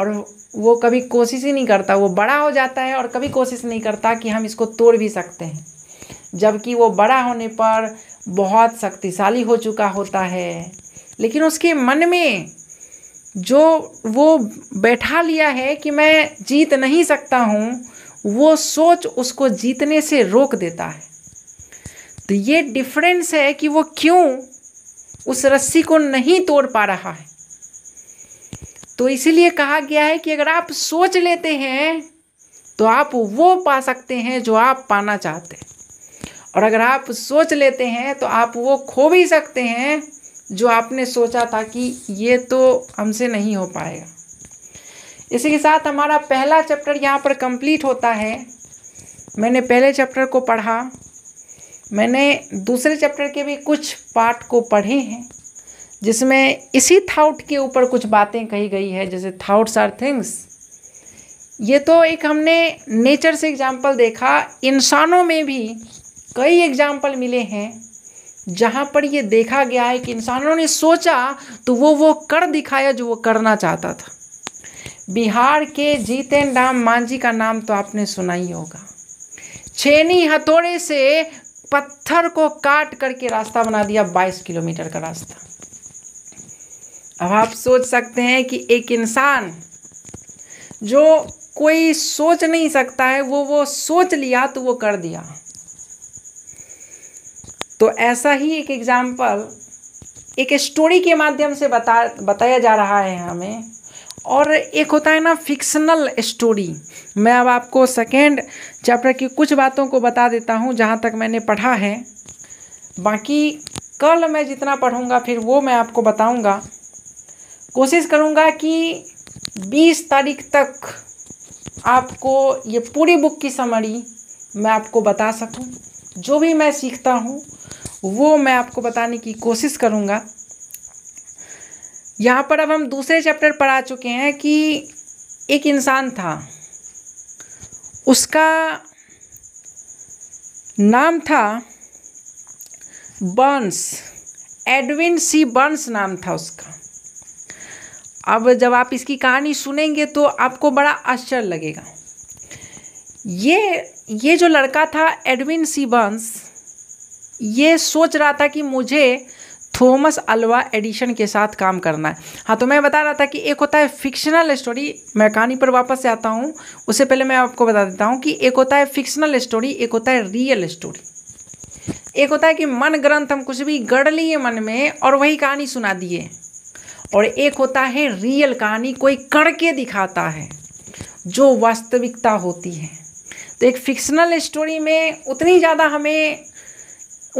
और वो कभी कोशिश ही नहीं करता वो बड़ा हो जाता है और कभी कोशिश नहीं करता कि हम इसको तोड़ भी सकते हैं जबकि वो बड़ा होने पर बहुत शक्तिशाली हो चुका होता है लेकिन उसके मन में जो वो बैठा लिया है कि मैं जीत नहीं सकता हूँ वो सोच उसको जीतने से रोक देता है तो ये डिफरेंस है कि वो क्यों उस रस्सी को नहीं तोड़ पा रहा है तो इसलिए कहा गया है कि अगर आप सोच लेते हैं तो आप वो पा सकते हैं जो आप पाना चाहते हैं और अगर आप सोच लेते हैं तो आप वो खो भी सकते हैं जो आपने सोचा था कि ये तो हमसे नहीं हो पाएगा इसी के साथ हमारा पहला चैप्टर यहाँ पर कंप्लीट होता है मैंने पहले चैप्टर को पढ़ा मैंने दूसरे चैप्टर के भी कुछ पार्ट को पढ़े हैं जिसमें इसी थाउट के ऊपर कुछ बातें कही गई है जैसे थाउट्स आर थिंग्स ये तो एक हमने नेचर से एग्जाम्पल देखा इंसानों में भी कई एग्जाम्पल मिले हैं जहाँ पर ये देखा गया है कि इंसानों ने सोचा तो वो वो कर दिखाया जो वो करना चाहता था बिहार के जीतन राम मांझी का नाम तो आपने सुना ही होगा छेनी हथौड़े से पत्थर को काट करके रास्ता बना दिया 22 किलोमीटर का रास्ता अब आप सोच सकते हैं कि एक इंसान जो कोई सोच नहीं सकता है वो वो सोच लिया तो वो कर दिया तो ऐसा ही एक एग्ज़ाम्पल एक स्टोरी के माध्यम से बता बताया जा रहा है हमें और एक होता है ना फिक्शनल स्टोरी मैं अब आपको सेकेंड चैप्टर की कुछ बातों को बता देता हूँ जहाँ तक मैंने पढ़ा है बाकी कल मैं जितना पढ़ूँगा फिर वो मैं आपको बताऊँगा कोशिश करूँगा कि 20 तारीख तक आपको ये पूरी बुक की समरी मैं आपको बता सकूँ जो भी मैं सीखता हूँ वो मैं आपको बताने की कोशिश करूँगा यहाँ पर अब हम दूसरे चैप्टर पर आ चुके हैं कि एक इंसान था उसका नाम था बंस एडविन सी बंस नाम था उसका अब जब आप इसकी कहानी सुनेंगे तो आपको बड़ा आश्चर्य लगेगा ये ये जो लड़का था एडविन सी बंस ये सोच रहा था कि मुझे थॉमस अल्वा एडिशन के साथ काम करना है हाँ तो मैं बता रहा था कि एक होता है फिक्शनल स्टोरी मैं कहानी पर वापस से आता हूँ उससे पहले मैं आपको बता देता हूँ कि एक होता है फिक्शनल स्टोरी एक होता है रियल स्टोरी एक होता है कि मन ग्रंथ हम कुछ भी गढ़ लिए मन में और वही कहानी सुना दिए और एक होता है रियल कहानी कोई करके दिखाता है जो वास्तविकता होती है तो एक फिक्शनल स्टोरी में उतनी ज़्यादा हमें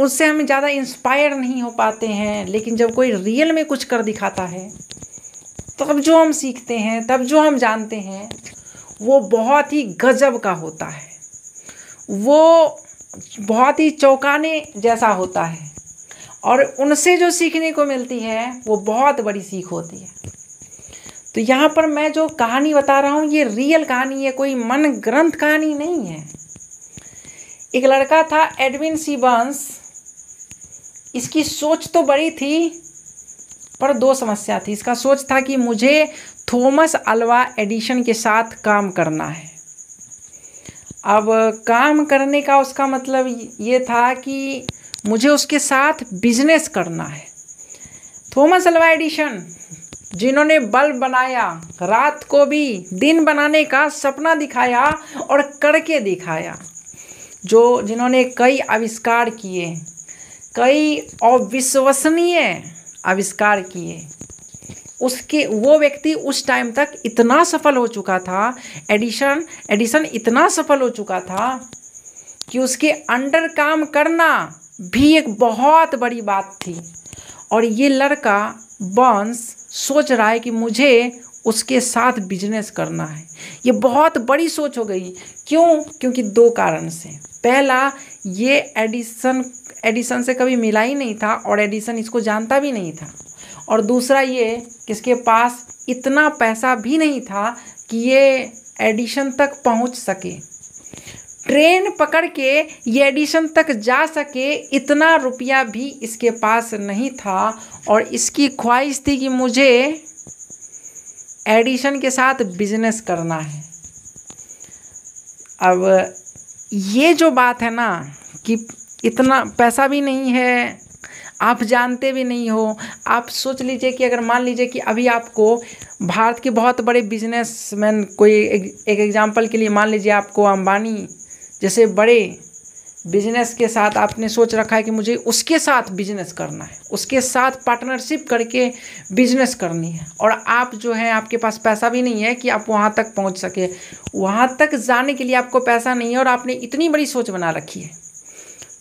उससे हम ज़्यादा इंस्पायर नहीं हो पाते हैं लेकिन जब कोई रियल में कुछ कर दिखाता है तब जो हम सीखते हैं तब जो हम जानते हैं वो बहुत ही गजब का होता है वो बहुत ही चौंकाने जैसा होता है और उनसे जो सीखने को मिलती है वो बहुत बड़ी सीख होती है तो यहाँ पर मैं जो कहानी बता रहा हूँ ये रियल कहानी है कोई मन ग्रंथ कहानी नहीं है एक लड़का था एडविन सीबंस इसकी सोच तो बड़ी थी पर दो समस्या थी इसका सोच था कि मुझे थॉमस अल्वा एडिशन के साथ काम करना है अब काम करने का उसका मतलब ये था कि मुझे उसके साथ बिजनेस करना है थॉमस अल्वा एडिशन जिन्होंने बल्ब बनाया रात को भी दिन बनाने का सपना दिखाया और करके दिखाया जो जिन्होंने कई आविष्कार किए कई अविश्वसनीय आविष्कार किए उसके वो व्यक्ति उस टाइम तक इतना सफल हो चुका था एडिशन एडिशन इतना सफल हो चुका था कि उसके अंडर काम करना भी एक बहुत बड़ी बात थी और ये लड़का बॉन्स सोच रहा है कि मुझे उसके साथ बिजनेस करना है ये बहुत बड़ी सोच हो गई क्यों क्योंकि दो कारण से पहला ये एडिसन एडिसन से कभी मिला ही नहीं था और एडिसन इसको जानता भी नहीं था और दूसरा ये कि इसके पास इतना पैसा भी नहीं था कि ये एडिशन तक पहुंच सके ट्रेन पकड़ के ये एडिशन तक जा सके इतना रुपया भी इसके पास नहीं था और इसकी ख्वाहिश थी कि मुझे एडिशन के साथ बिजनेस करना है अब ये जो बात है ना कि इतना पैसा भी नहीं है आप जानते भी नहीं हो आप सोच लीजिए कि अगर मान लीजिए कि अभी आपको भारत के बहुत बड़े बिजनेसमैन कोई एक, एग्जांपल के लिए मान लीजिए आपको अंबानी जैसे बड़े बिजनेस के साथ आपने सोच रखा है कि मुझे उसके साथ बिजनेस करना है उसके साथ पार्टनरशिप करके बिजनेस करनी है और आप जो है आपके पास पैसा भी नहीं है कि आप वहाँ तक पहुँच सके वहाँ तक जाने के लिए आपको पैसा नहीं है और आपने इतनी बड़ी सोच बना रखी है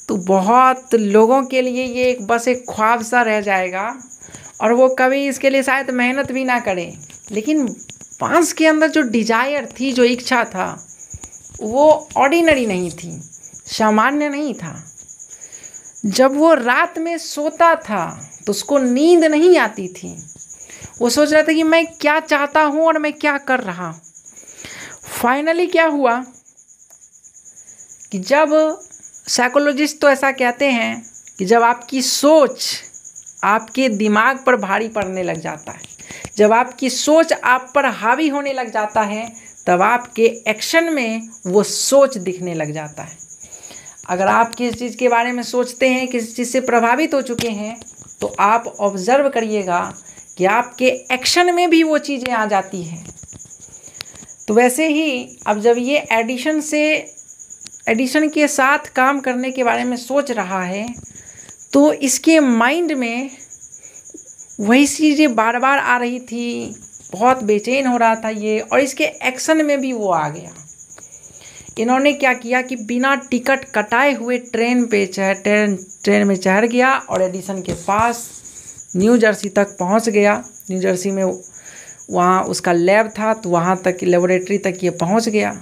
तो बहुत लोगों के लिए ये एक बस एक ख्वाब सा रह जाएगा और वो कभी इसके लिए शायद मेहनत भी ना करें लेकिन बांस के अंदर जो डिजायर थी जो इच्छा था वो ऑर्डिनरी नहीं थी सामान्य नहीं था जब वो रात में सोता था तो उसको नींद नहीं आती थी वो सोच रहा था कि मैं क्या चाहता हूँ और मैं क्या कर रहा हूँ फाइनली क्या हुआ कि जब साइकोलॉजिस्ट तो ऐसा कहते हैं कि जब आपकी सोच आपके दिमाग पर भारी पड़ने लग जाता है जब आपकी सोच आप पर हावी होने लग जाता है तब आपके एक्शन में वो सोच दिखने लग जाता है अगर आप किसी चीज़ के बारे में सोचते हैं किसी चीज़ से प्रभावित हो चुके हैं तो आप ऑब्ज़र्व करिएगा कि आपके एक्शन में भी वो चीज़ें आ जाती हैं तो वैसे ही अब जब ये एडिशन से एडिशन के साथ काम करने के बारे में सोच रहा है तो इसके माइंड में वही चीज़ें बार बार आ रही थी बहुत बेचैन हो रहा था ये और इसके एक्शन में भी वो आ गया इन्होंने क्या किया कि बिना टिकट कटाए हुए ट्रेन पे चह ट्रेन ट्रेन में चढ़ गया और एडिसन के पास न्यू जर्सी तक पहुंच गया न्यू जर्सी में वहाँ उसका लैब था तो वहाँ तक लेबोरेटरी तक ये पहुंच गया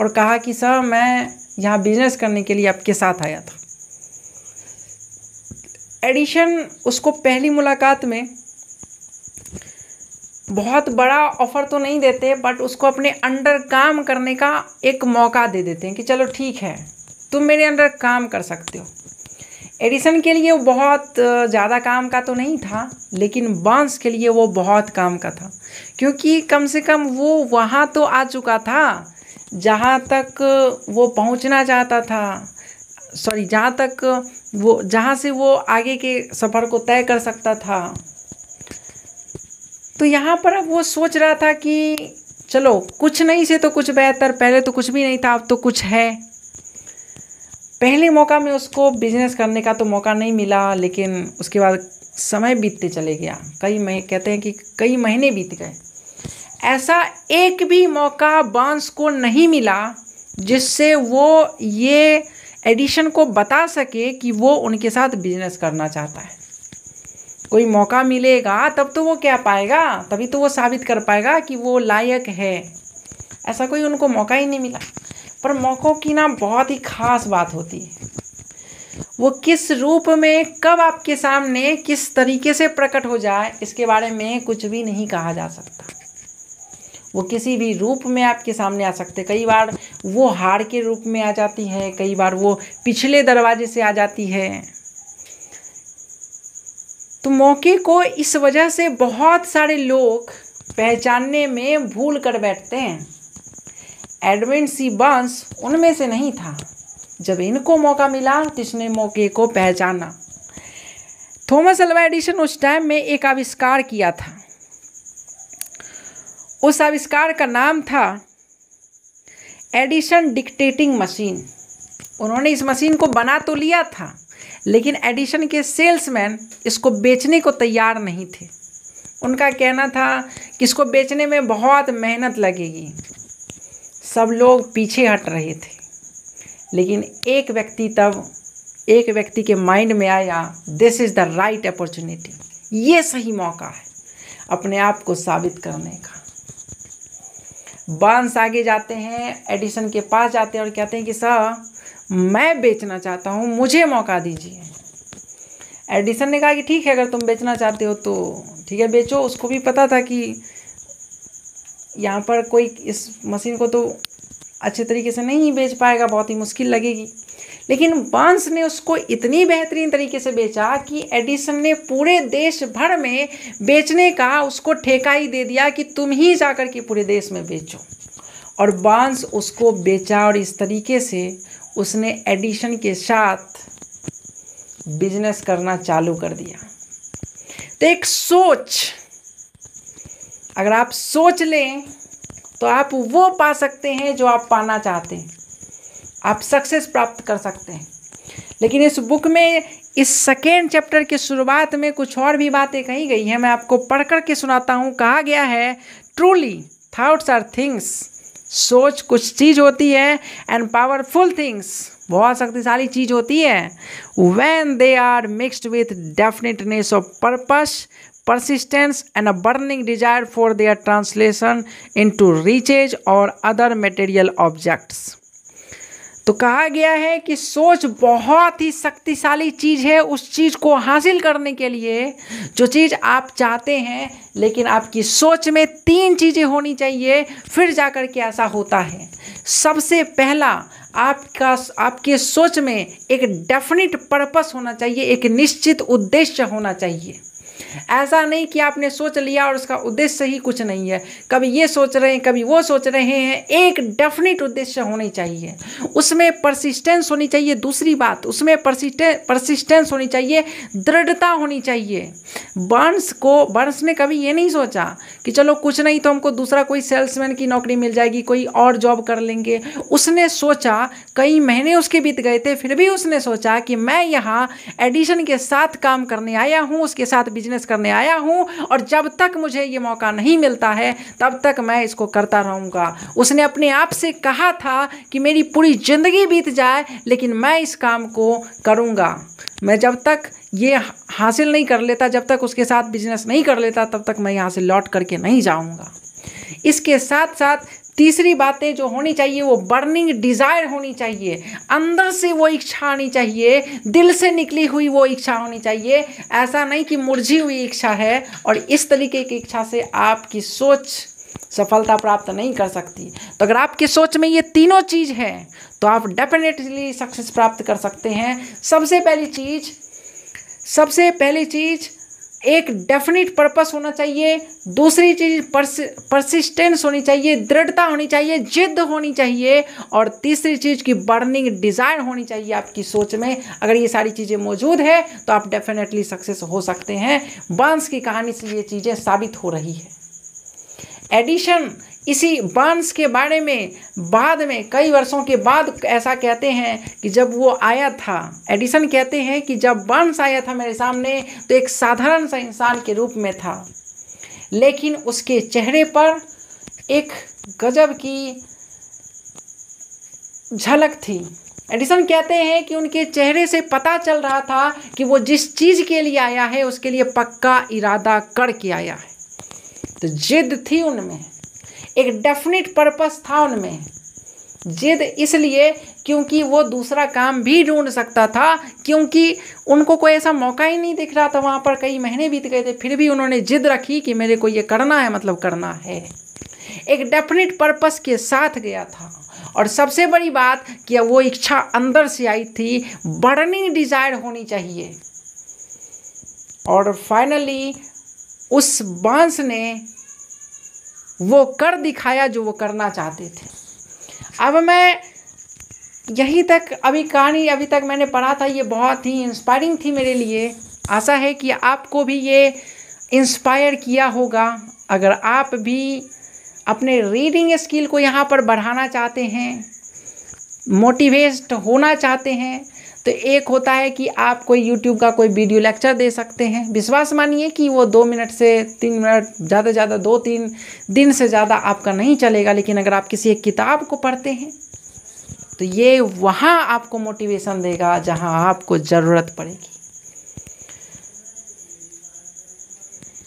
और कहा कि सर मैं यहाँ बिजनेस करने के लिए आपके साथ आया था एडिशन उसको पहली मुलाकात में बहुत बड़ा ऑफ़र तो नहीं देते बट उसको अपने अंडर काम करने का एक मौका दे देते हैं कि चलो ठीक है तुम मेरे अंडर काम कर सकते हो एडिशन के लिए वो बहुत ज़्यादा काम का तो नहीं था लेकिन बांस के लिए वो बहुत काम का था क्योंकि कम से कम वो वहाँ तो आ चुका था जहाँ तक वो पहुँचना चाहता था सॉरी जहाँ तक वो जहाँ से वो आगे के सफ़र को तय कर सकता था तो यहाँ पर अब वो सोच रहा था कि चलो कुछ नहीं से तो कुछ बेहतर पहले तो कुछ भी नहीं था अब तो कुछ है पहले मौका में उसको बिजनेस करने का तो मौका नहीं मिला लेकिन उसके बाद समय बीतते चले गया कई मह कहते हैं कि कई महीने बीत गए ऐसा एक भी मौका बांस को नहीं मिला जिससे वो ये एडिशन को बता सके कि वो उनके साथ बिजनेस करना चाहता है कोई मौका मिलेगा तब तो वो क्या पाएगा तभी तो वो साबित कर पाएगा कि वो लायक है ऐसा कोई उनको मौका ही नहीं मिला पर मौक़ों की ना बहुत ही ख़ास बात होती है वो किस रूप में कब आपके सामने किस तरीके से प्रकट हो जाए इसके बारे में कुछ भी नहीं कहा जा सकता वो किसी भी रूप में आपके सामने आ सकते कई बार वो हार के रूप में आ जाती है कई बार वो पिछले दरवाजे से आ जाती है तो मौके को इस वजह से बहुत सारे लोग पहचानने में भूल कर बैठते हैं एडविन सी बंस उनमें से नहीं था जब इनको मौका मिला तो इसने मौके को पहचाना थॉमस अल्वा एडिशन उस टाइम में एक आविष्कार किया था उस आविष्कार का नाम था एडिशन डिक्टेटिंग मशीन उन्होंने इस मशीन को बना तो लिया था लेकिन एडिशन के सेल्समैन इसको बेचने को तैयार नहीं थे उनका कहना था कि इसको बेचने में बहुत मेहनत लगेगी सब लोग पीछे हट रहे थे लेकिन एक व्यक्ति तब एक व्यक्ति के माइंड में आया this is the right opportunity ये सही मौका है अपने आप को साबित करने का बांस आगे जाते हैं एडिसन के पास जाते हैं और कहते हैं कि सर मैं बेचना चाहता हूँ मुझे मौका दीजिए एडिसन ने कहा कि ठीक है अगर तुम बेचना चाहते हो तो ठीक है बेचो उसको भी पता था कि यहाँ पर कोई इस मशीन को तो अच्छे तरीके से नहीं बेच पाएगा बहुत ही मुश्किल लगेगी लेकिन बांस ने उसको इतनी बेहतरीन तरीके से बेचा कि एडिसन ने पूरे देश भर में बेचने का उसको ठेका ही दे दिया कि तुम ही जा कर के पूरे देश में बेचो और बांस उसको बेचा और इस तरीके से उसने एडिशन के साथ बिजनेस करना चालू कर दिया तो एक सोच अगर आप सोच लें तो आप वो पा सकते हैं जो आप पाना चाहते हैं आप सक्सेस प्राप्त कर सकते हैं लेकिन इस बुक में इस सेकेंड चैप्टर की शुरुआत में कुछ और भी बातें कही गई हैं मैं आपको पढ़ कर के सुनाता हूँ कहा गया है ट्रूली थाउट्स आर थिंग्स सोच कुछ चीज़ होती है एंड पावरफुल थिंग्स बहुत शक्तिशाली चीज़ होती है when they are mixed with definiteness of purpose persistence and a burning desire for their translation into riches और अदर मटेरियल ऑब्जेक्ट्स तो कहा गया है कि सोच बहुत ही शक्तिशाली चीज़ है उस चीज़ को हासिल करने के लिए जो चीज़ आप चाहते हैं लेकिन आपकी सोच में तीन चीज़ें होनी चाहिए फिर जाकर के ऐसा होता है सबसे पहला आपका आपके सोच में एक डेफिनेट पर्पस होना चाहिए एक निश्चित उद्देश्य होना चाहिए ऐसा नहीं कि आपने सोच लिया और उसका उद्देश्य ही कुछ नहीं है कभी ये सोच रहे हैं कभी वो सोच रहे हैं एक डेफिनेट उद्देश्य होनी चाहिए उसमें परसिस्टेंस होनी चाहिए दूसरी बात उसमें परसिस्टेंस होनी चाहिए दृढ़ता होनी चाहिए बर्न्स को बर्न्स ने कभी ये नहीं सोचा कि चलो कुछ नहीं तो हमको दूसरा कोई सेल्समैन की नौकरी मिल जाएगी कोई और जॉब कर लेंगे उसने सोचा कई महीने उसके बीत गए थे फिर भी उसने सोचा कि मैं यहाँ एडिशन के साथ काम करने आया हूँ उसके साथ बिजनेस प्रैक्टिस करने आया हूँ और जब तक मुझे ये मौका नहीं मिलता है तब तक मैं इसको करता रहूँगा उसने अपने आप से कहा था कि मेरी पूरी ज़िंदगी बीत जाए लेकिन मैं इस काम को करूँगा मैं जब तक ये हासिल नहीं कर लेता जब तक उसके साथ बिजनेस नहीं कर लेता तब तक मैं यहाँ से लौट करके नहीं जाऊँगा इसके साथ साथ तीसरी बातें जो होनी चाहिए वो बर्निंग डिज़ायर होनी चाहिए अंदर से वो इच्छा आनी चाहिए दिल से निकली हुई वो इच्छा होनी चाहिए ऐसा नहीं कि मुरझी हुई इच्छा है और इस तरीके की इच्छा से आपकी सोच सफलता प्राप्त नहीं कर सकती तो अगर आपकी सोच में ये तीनों चीज़ है तो आप डेफिनेटली सक्सेस प्राप्त कर सकते हैं सबसे पहली चीज़ सबसे पहली चीज़ एक डेफिनेट पर्पस होना चाहिए दूसरी चीज़ परस, परसिस्टेंस होनी चाहिए दृढ़ता होनी चाहिए जिद होनी चाहिए और तीसरी चीज़ की बर्निंग डिज़ायर होनी चाहिए आपकी सोच में अगर ये सारी चीज़ें मौजूद है तो आप डेफिनेटली सक्सेस हो सकते हैं बंस की कहानी से ये चीज़ें साबित हो रही है एडिशन इसी बांस के बारे में बाद में कई वर्षों के बाद ऐसा कहते हैं कि जब वो आया था एडिसन कहते हैं कि जब बांस आया था मेरे सामने तो एक साधारण सा इंसान के रूप में था लेकिन उसके चेहरे पर एक गजब की झलक थी एडिसन कहते हैं कि उनके चेहरे से पता चल रहा था कि वो जिस चीज़ के लिए आया है उसके लिए पक्का इरादा करके आया है तो जिद थी उनमें एक डेफिनेट पर्पस था उनमें जिद इसलिए क्योंकि वो दूसरा काम भी ढूंढ सकता था क्योंकि उनको कोई ऐसा मौका ही नहीं दिख रहा था वहाँ पर कई महीने बीत गए थे फिर भी उन्होंने जिद रखी कि मेरे को ये करना है मतलब करना है एक डेफिनेट पर्पस के साथ गया था और सबसे बड़ी बात कि वो इच्छा अंदर से आई थी बर्निंग डिज़ायर होनी चाहिए और फाइनली उस बांस ने वो कर दिखाया जो वो करना चाहते थे अब मैं यहीं तक अभी कहानी अभी तक मैंने पढ़ा था ये बहुत ही इंस्पायरिंग थी मेरे लिए आशा है कि आपको भी ये इंस्पायर किया होगा अगर आप भी अपने रीडिंग स्किल को यहाँ पर बढ़ाना चाहते हैं मोटिवेट होना चाहते हैं तो एक होता है कि आप कोई यूट्यूब का कोई वीडियो लेक्चर दे सकते हैं विश्वास मानिए कि वो दो मिनट से तीन मिनट ज़्यादा से ज़्यादा दो तीन दिन से ज़्यादा आपका नहीं चलेगा लेकिन अगर आप किसी एक किताब को पढ़ते हैं तो ये वहाँ आपको मोटिवेशन देगा जहाँ आपको ज़रूरत पड़ेगी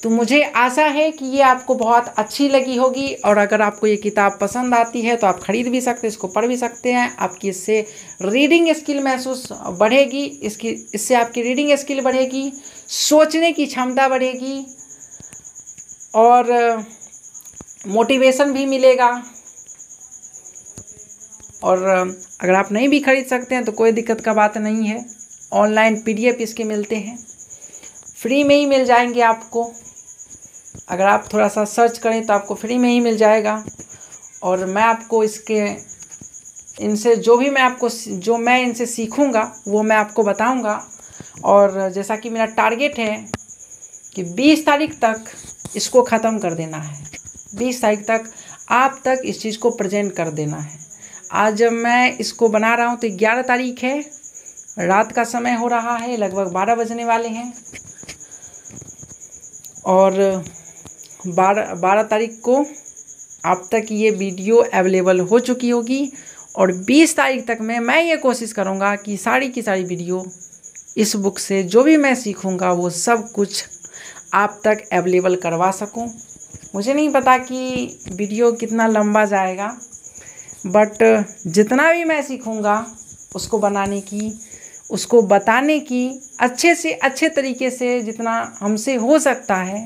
तो मुझे आशा है कि ये आपको बहुत अच्छी लगी होगी और अगर आपको ये किताब पसंद आती है तो आप ख़रीद भी सकते हैं इसको पढ़ भी सकते हैं आपकी इससे रीडिंग स्किल महसूस बढ़ेगी इसकी इससे आपकी रीडिंग स्किल बढ़ेगी सोचने की क्षमता बढ़ेगी और मोटिवेशन भी मिलेगा और अगर आप नहीं भी ख़रीद सकते हैं तो कोई दिक्कत का बात नहीं है ऑनलाइन पी इसके मिलते हैं फ्री में ही मिल जाएंगे आपको अगर आप थोड़ा सा सर्च करें तो आपको फ्री में ही मिल जाएगा और मैं आपको इसके इनसे जो भी मैं आपको जो मैं इनसे सीखूंगा वो मैं आपको बताऊंगा और जैसा कि मेरा टारगेट है कि 20 तारीख तक इसको ख़त्म कर देना है 20 तारीख तक आप तक इस चीज़ को प्रेजेंट कर देना है आज जब मैं इसको बना रहा हूँ तो 11 तारीख है रात का समय हो रहा है लगभग 12 बजने वाले हैं और बारह बारह तारीख को आप तक ये वीडियो अवेलेबल हो चुकी होगी और 20 तारीख तक में मैं ये कोशिश करूँगा कि सारी की सारी वीडियो इस बुक से जो भी मैं सीखूँगा वो सब कुछ आप तक अवेलेबल करवा सकूँ मुझे नहीं पता कि वीडियो कितना लंबा जाएगा बट जितना भी मैं सीखूँगा उसको बनाने की उसको बताने की अच्छे से अच्छे तरीके से जितना हमसे हो सकता है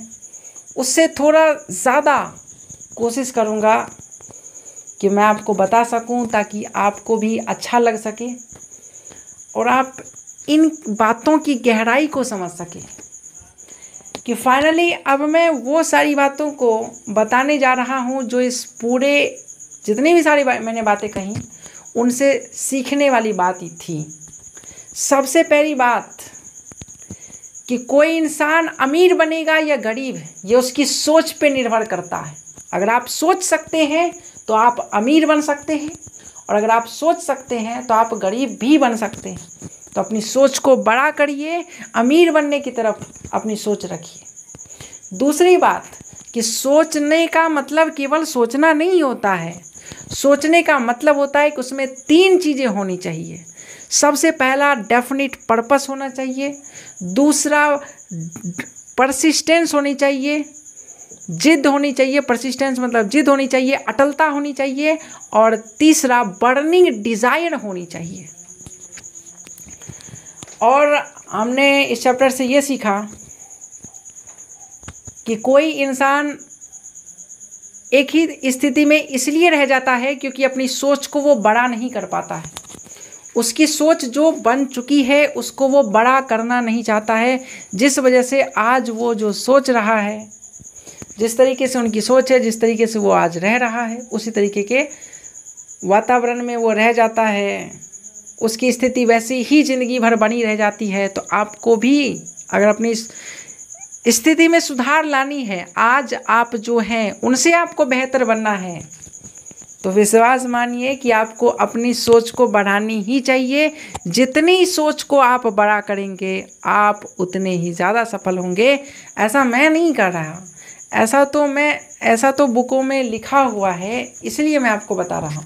उससे थोड़ा ज़्यादा कोशिश करूँगा कि मैं आपको बता सकूँ ताकि आपको भी अच्छा लग सके और आप इन बातों की गहराई को समझ सकें कि फाइनली अब मैं वो सारी बातों को बताने जा रहा हूँ जो इस पूरे जितनी भी सारी बा, मैंने बातें कही उनसे सीखने वाली बात ही थी सबसे पहली बात कि कोई इंसान अमीर बनेगा या गरीब ये उसकी सोच पे निर्भर करता है अगर आप सोच सकते हैं तो आप अमीर बन सकते हैं और अगर आप सोच सकते हैं तो आप गरीब भी बन सकते हैं तो अपनी सोच को बड़ा करिए अमीर बनने की तरफ अपनी सोच रखिए दूसरी बात कि सोचने का मतलब केवल सोचना नहीं होता है सोचने का मतलब होता है कि उसमें तीन चीज़ें होनी चाहिए सबसे पहला डेफिनेट पर्पस होना चाहिए दूसरा परसिस्टेंस होनी चाहिए जिद होनी चाहिए परसिस्टेंस मतलब जिद होनी चाहिए अटलता होनी चाहिए और तीसरा बर्निंग डिज़ायर होनी चाहिए और हमने इस चैप्टर से ये सीखा कि कोई इंसान एक ही स्थिति में इसलिए रह जाता है क्योंकि अपनी सोच को वो बड़ा नहीं कर पाता है उसकी सोच जो बन चुकी है उसको वो बड़ा करना नहीं चाहता है जिस वजह से आज वो जो सोच रहा है जिस तरीके से उनकी सोच है जिस तरीके से वो आज रह रहा है उसी तरीके के वातावरण में वो रह जाता है उसकी स्थिति वैसी ही ज़िंदगी भर बनी रह जाती है तो आपको भी अगर अपनी स्थिति में सुधार लानी है आज आप जो हैं उनसे आपको बेहतर बनना है तो विश्वास मानिए कि आपको अपनी सोच को बढ़ानी ही चाहिए जितनी सोच को आप बड़ा करेंगे आप उतने ही ज़्यादा सफल होंगे ऐसा मैं नहीं कर रहा ऐसा तो मैं ऐसा तो बुकों में लिखा हुआ है इसलिए मैं आपको बता रहा हूँ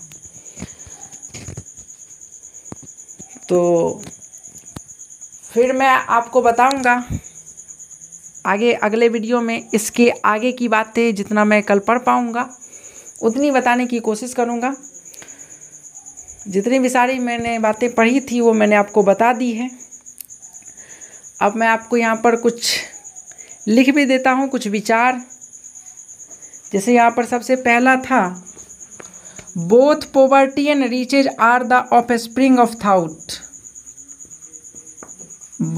तो फिर मैं आपको बताऊंगा आगे अगले वीडियो में इसके आगे की बातें जितना मैं कल पढ़ पाऊँगा उतनी बताने की कोशिश करूँगा जितनी भी सारी मैंने बातें पढ़ी थी वो मैंने आपको बता दी है अब मैं आपको यहाँ पर कुछ लिख भी देता हूँ कुछ विचार जैसे यहाँ पर सबसे पहला था both poverty and riches are the offspring of thought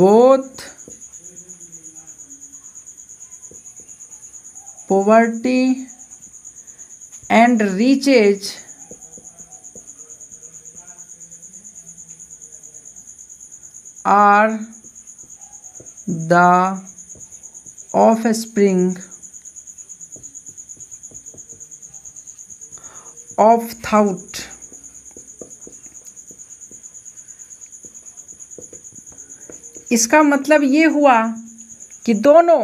both poverty and reaches are the offspring of thought इसका मतलब ये हुआ कि दोनों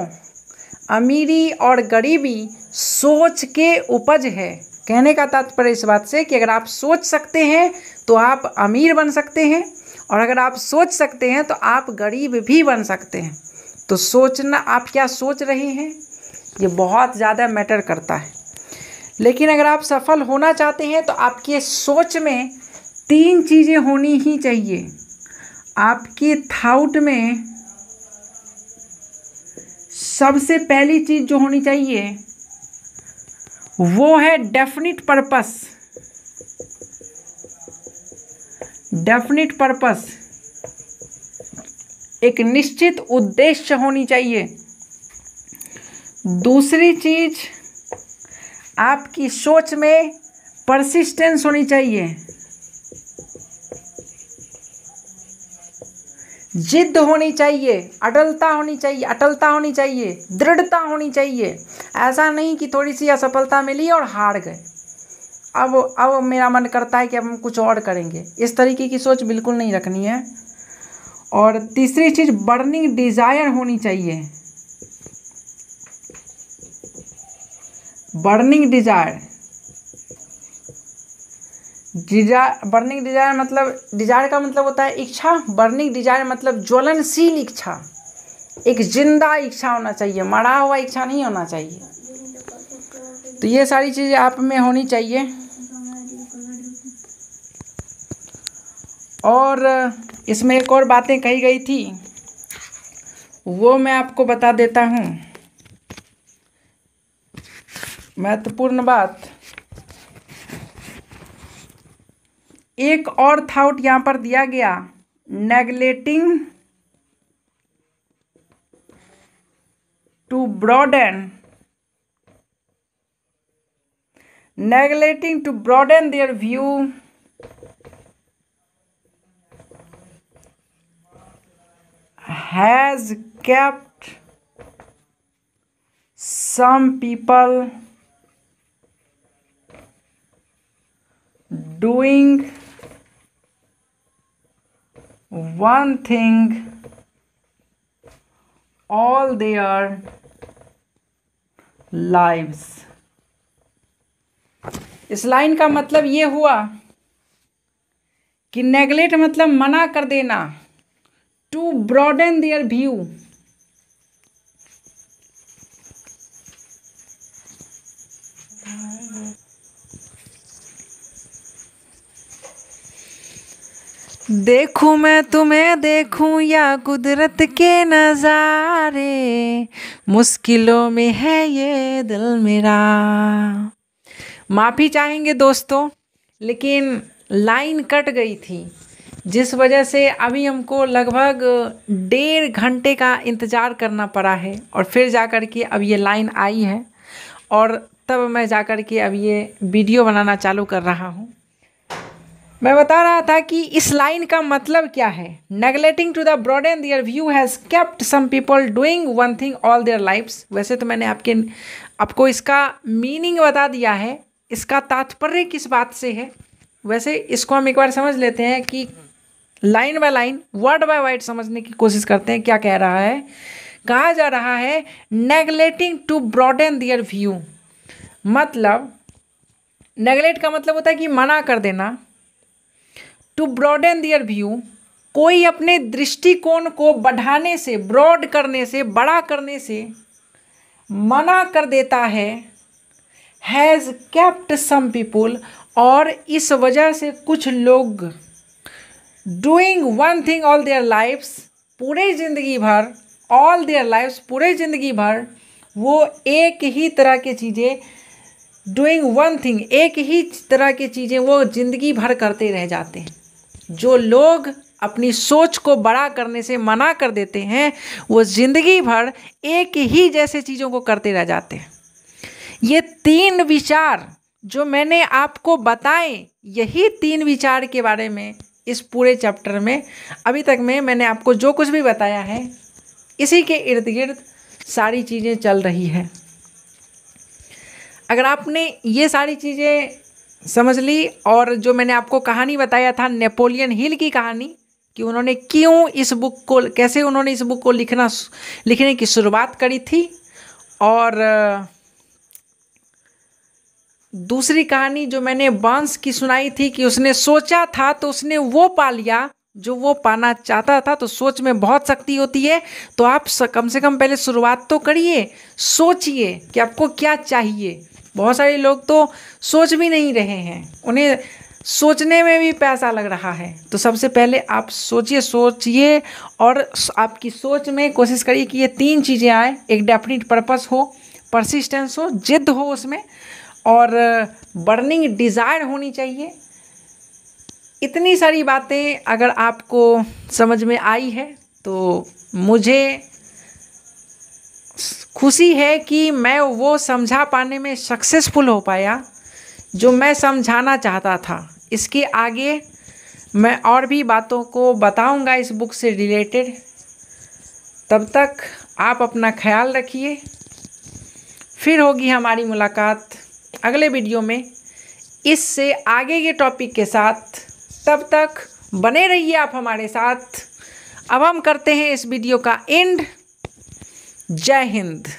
अमीरी और गरीबी सोच के उपज है कहने का तात्पर्य इस बात से कि अगर आप सोच सकते हैं तो आप अमीर बन सकते हैं और अगर आप सोच सकते हैं तो आप गरीब भी बन सकते हैं तो सोचना आप क्या सोच रहे हैं ये बहुत ज़्यादा मैटर करता है लेकिन अगर आप सफल होना चाहते हैं तो आपके सोच में तीन चीज़ें होनी ही चाहिए आपके थाउट में सबसे पहली चीज़ जो होनी चाहिए वो है डेफिनेट पर्पस डेफिनेट पर्पस एक निश्चित उद्देश्य होनी चाहिए दूसरी चीज आपकी सोच में परसिस्टेंस होनी चाहिए ज़िद्द होनी चाहिए अटलता होनी चाहिए अटलता होनी चाहिए दृढ़ता होनी चाहिए ऐसा नहीं कि थोड़ी सी असफलता मिली और हार गए अब अब मेरा मन करता है कि अब हम कुछ और करेंगे इस तरीके की सोच बिल्कुल नहीं रखनी है और तीसरी चीज़ बर्निंग डिज़ायर होनी चाहिए burning desire desire burning desire मतलब डिजायर का मतलब होता है इच्छा बर्निंग डिजायर मतलब ज्वलनशील इच्छा एक जिंदा इच्छा होना चाहिए मरा हुआ इच्छा नहीं होना चाहिए तो ये सारी चीज़ें आप में होनी चाहिए और इसमें एक और बातें कही गई थी वो मैं आपको बता देता हूँ महत्वपूर्ण बात एक और थाउट यहां पर दिया गया neglecting to broaden neglecting to broaden their view has kept some people doing one thing all their lives इस लाइन का मतलब ये हुआ कि नेगलेक्ट मतलब मना कर देना टू ब्रॉडन देयर व्यू देखूं मैं तुम्हें देखूं या कुदरत के नज़ारे मुश्किलों में है ये दिल मेरा माफ़ी चाहेंगे दोस्तों लेकिन लाइन कट गई थी जिस वजह से अभी हमको लगभग डेढ़ घंटे का इंतज़ार करना पड़ा है और फिर जा कर के अब ये लाइन आई है और तब मैं जा कर के अब ये वीडियो बनाना चालू कर रहा हूँ मैं बता रहा था कि इस लाइन का मतलब क्या है neglecting to the broad and their view has kept some people doing one thing all their lives वैसे तो मैंने आपके आपको इसका मीनिंग बता दिया है इसका तात्पर्य किस बात से है वैसे इसको हम एक बार समझ लेते हैं कि line by line word by word समझने की कोशिश करते हैं क्या कह रहा है कहा जा रहा है neglecting to broad and their view मतलब नेगलेट का मतलब होता है कि मना कर देना टू ब्रॉडन दियर व्यू कोई अपने दृष्टिकोण को बढ़ाने से ब्रॉड करने से बड़ा करने से मना कर देता है हैज़ कैप्ट सम पीपुल और इस वजह से कुछ लोग doing one thing all their lives पूरे ज़िंदगी भर ऑल देयर लाइफ्स पूरे ज़िंदगी भर वो एक ही तरह की चीज़ें डूइंग वन थिंग एक ही तरह की चीज़ें वो ज़िंदगी भर करते रह जाते हैं जो लोग अपनी सोच को बड़ा करने से मना कर देते हैं वो ज़िंदगी भर एक ही जैसे चीज़ों को करते रह जाते हैं ये तीन विचार जो मैंने आपको बताए यही तीन विचार के बारे में इस पूरे चैप्टर में अभी तक में मैंने आपको जो कुछ भी बताया है इसी के इर्द गिर्द सारी चीज़ें चल रही है अगर आपने ये सारी चीज़ें समझ ली और जो मैंने आपको कहानी बताया था नेपोलियन हिल की कहानी कि उन्होंने क्यों इस बुक को कैसे उन्होंने इस बुक को लिखना लिखने की शुरुआत करी थी और दूसरी कहानी जो मैंने बांस की सुनाई थी कि उसने सोचा था तो उसने वो पा लिया जो वो पाना चाहता था तो सोच में बहुत शक्ति होती है तो आप कम से कम पहले शुरुआत तो करिए सोचिए कि आपको क्या चाहिए बहुत सारे लोग तो सोच भी नहीं रहे हैं उन्हें सोचने में भी पैसा लग रहा है तो सबसे पहले आप सोचिए सोचिए और आपकी सोच में कोशिश करिए कि ये तीन चीज़ें आए एक डेफिनेट पर्पस हो परसिस्टेंस हो जिद हो उसमें और बर्निंग डिज़ायर होनी चाहिए इतनी सारी बातें अगर आपको समझ में आई है तो मुझे खुशी है कि मैं वो समझा पाने में सक्सेसफुल हो पाया जो मैं समझाना चाहता था इसके आगे मैं और भी बातों को बताऊंगा इस बुक से रिलेटेड तब तक आप अपना ख्याल रखिए फिर होगी हमारी मुलाकात अगले वीडियो में इससे आगे के टॉपिक के साथ तब तक बने रहिए आप हमारे साथ अब हम करते हैं इस वीडियो का एंड जय हिंद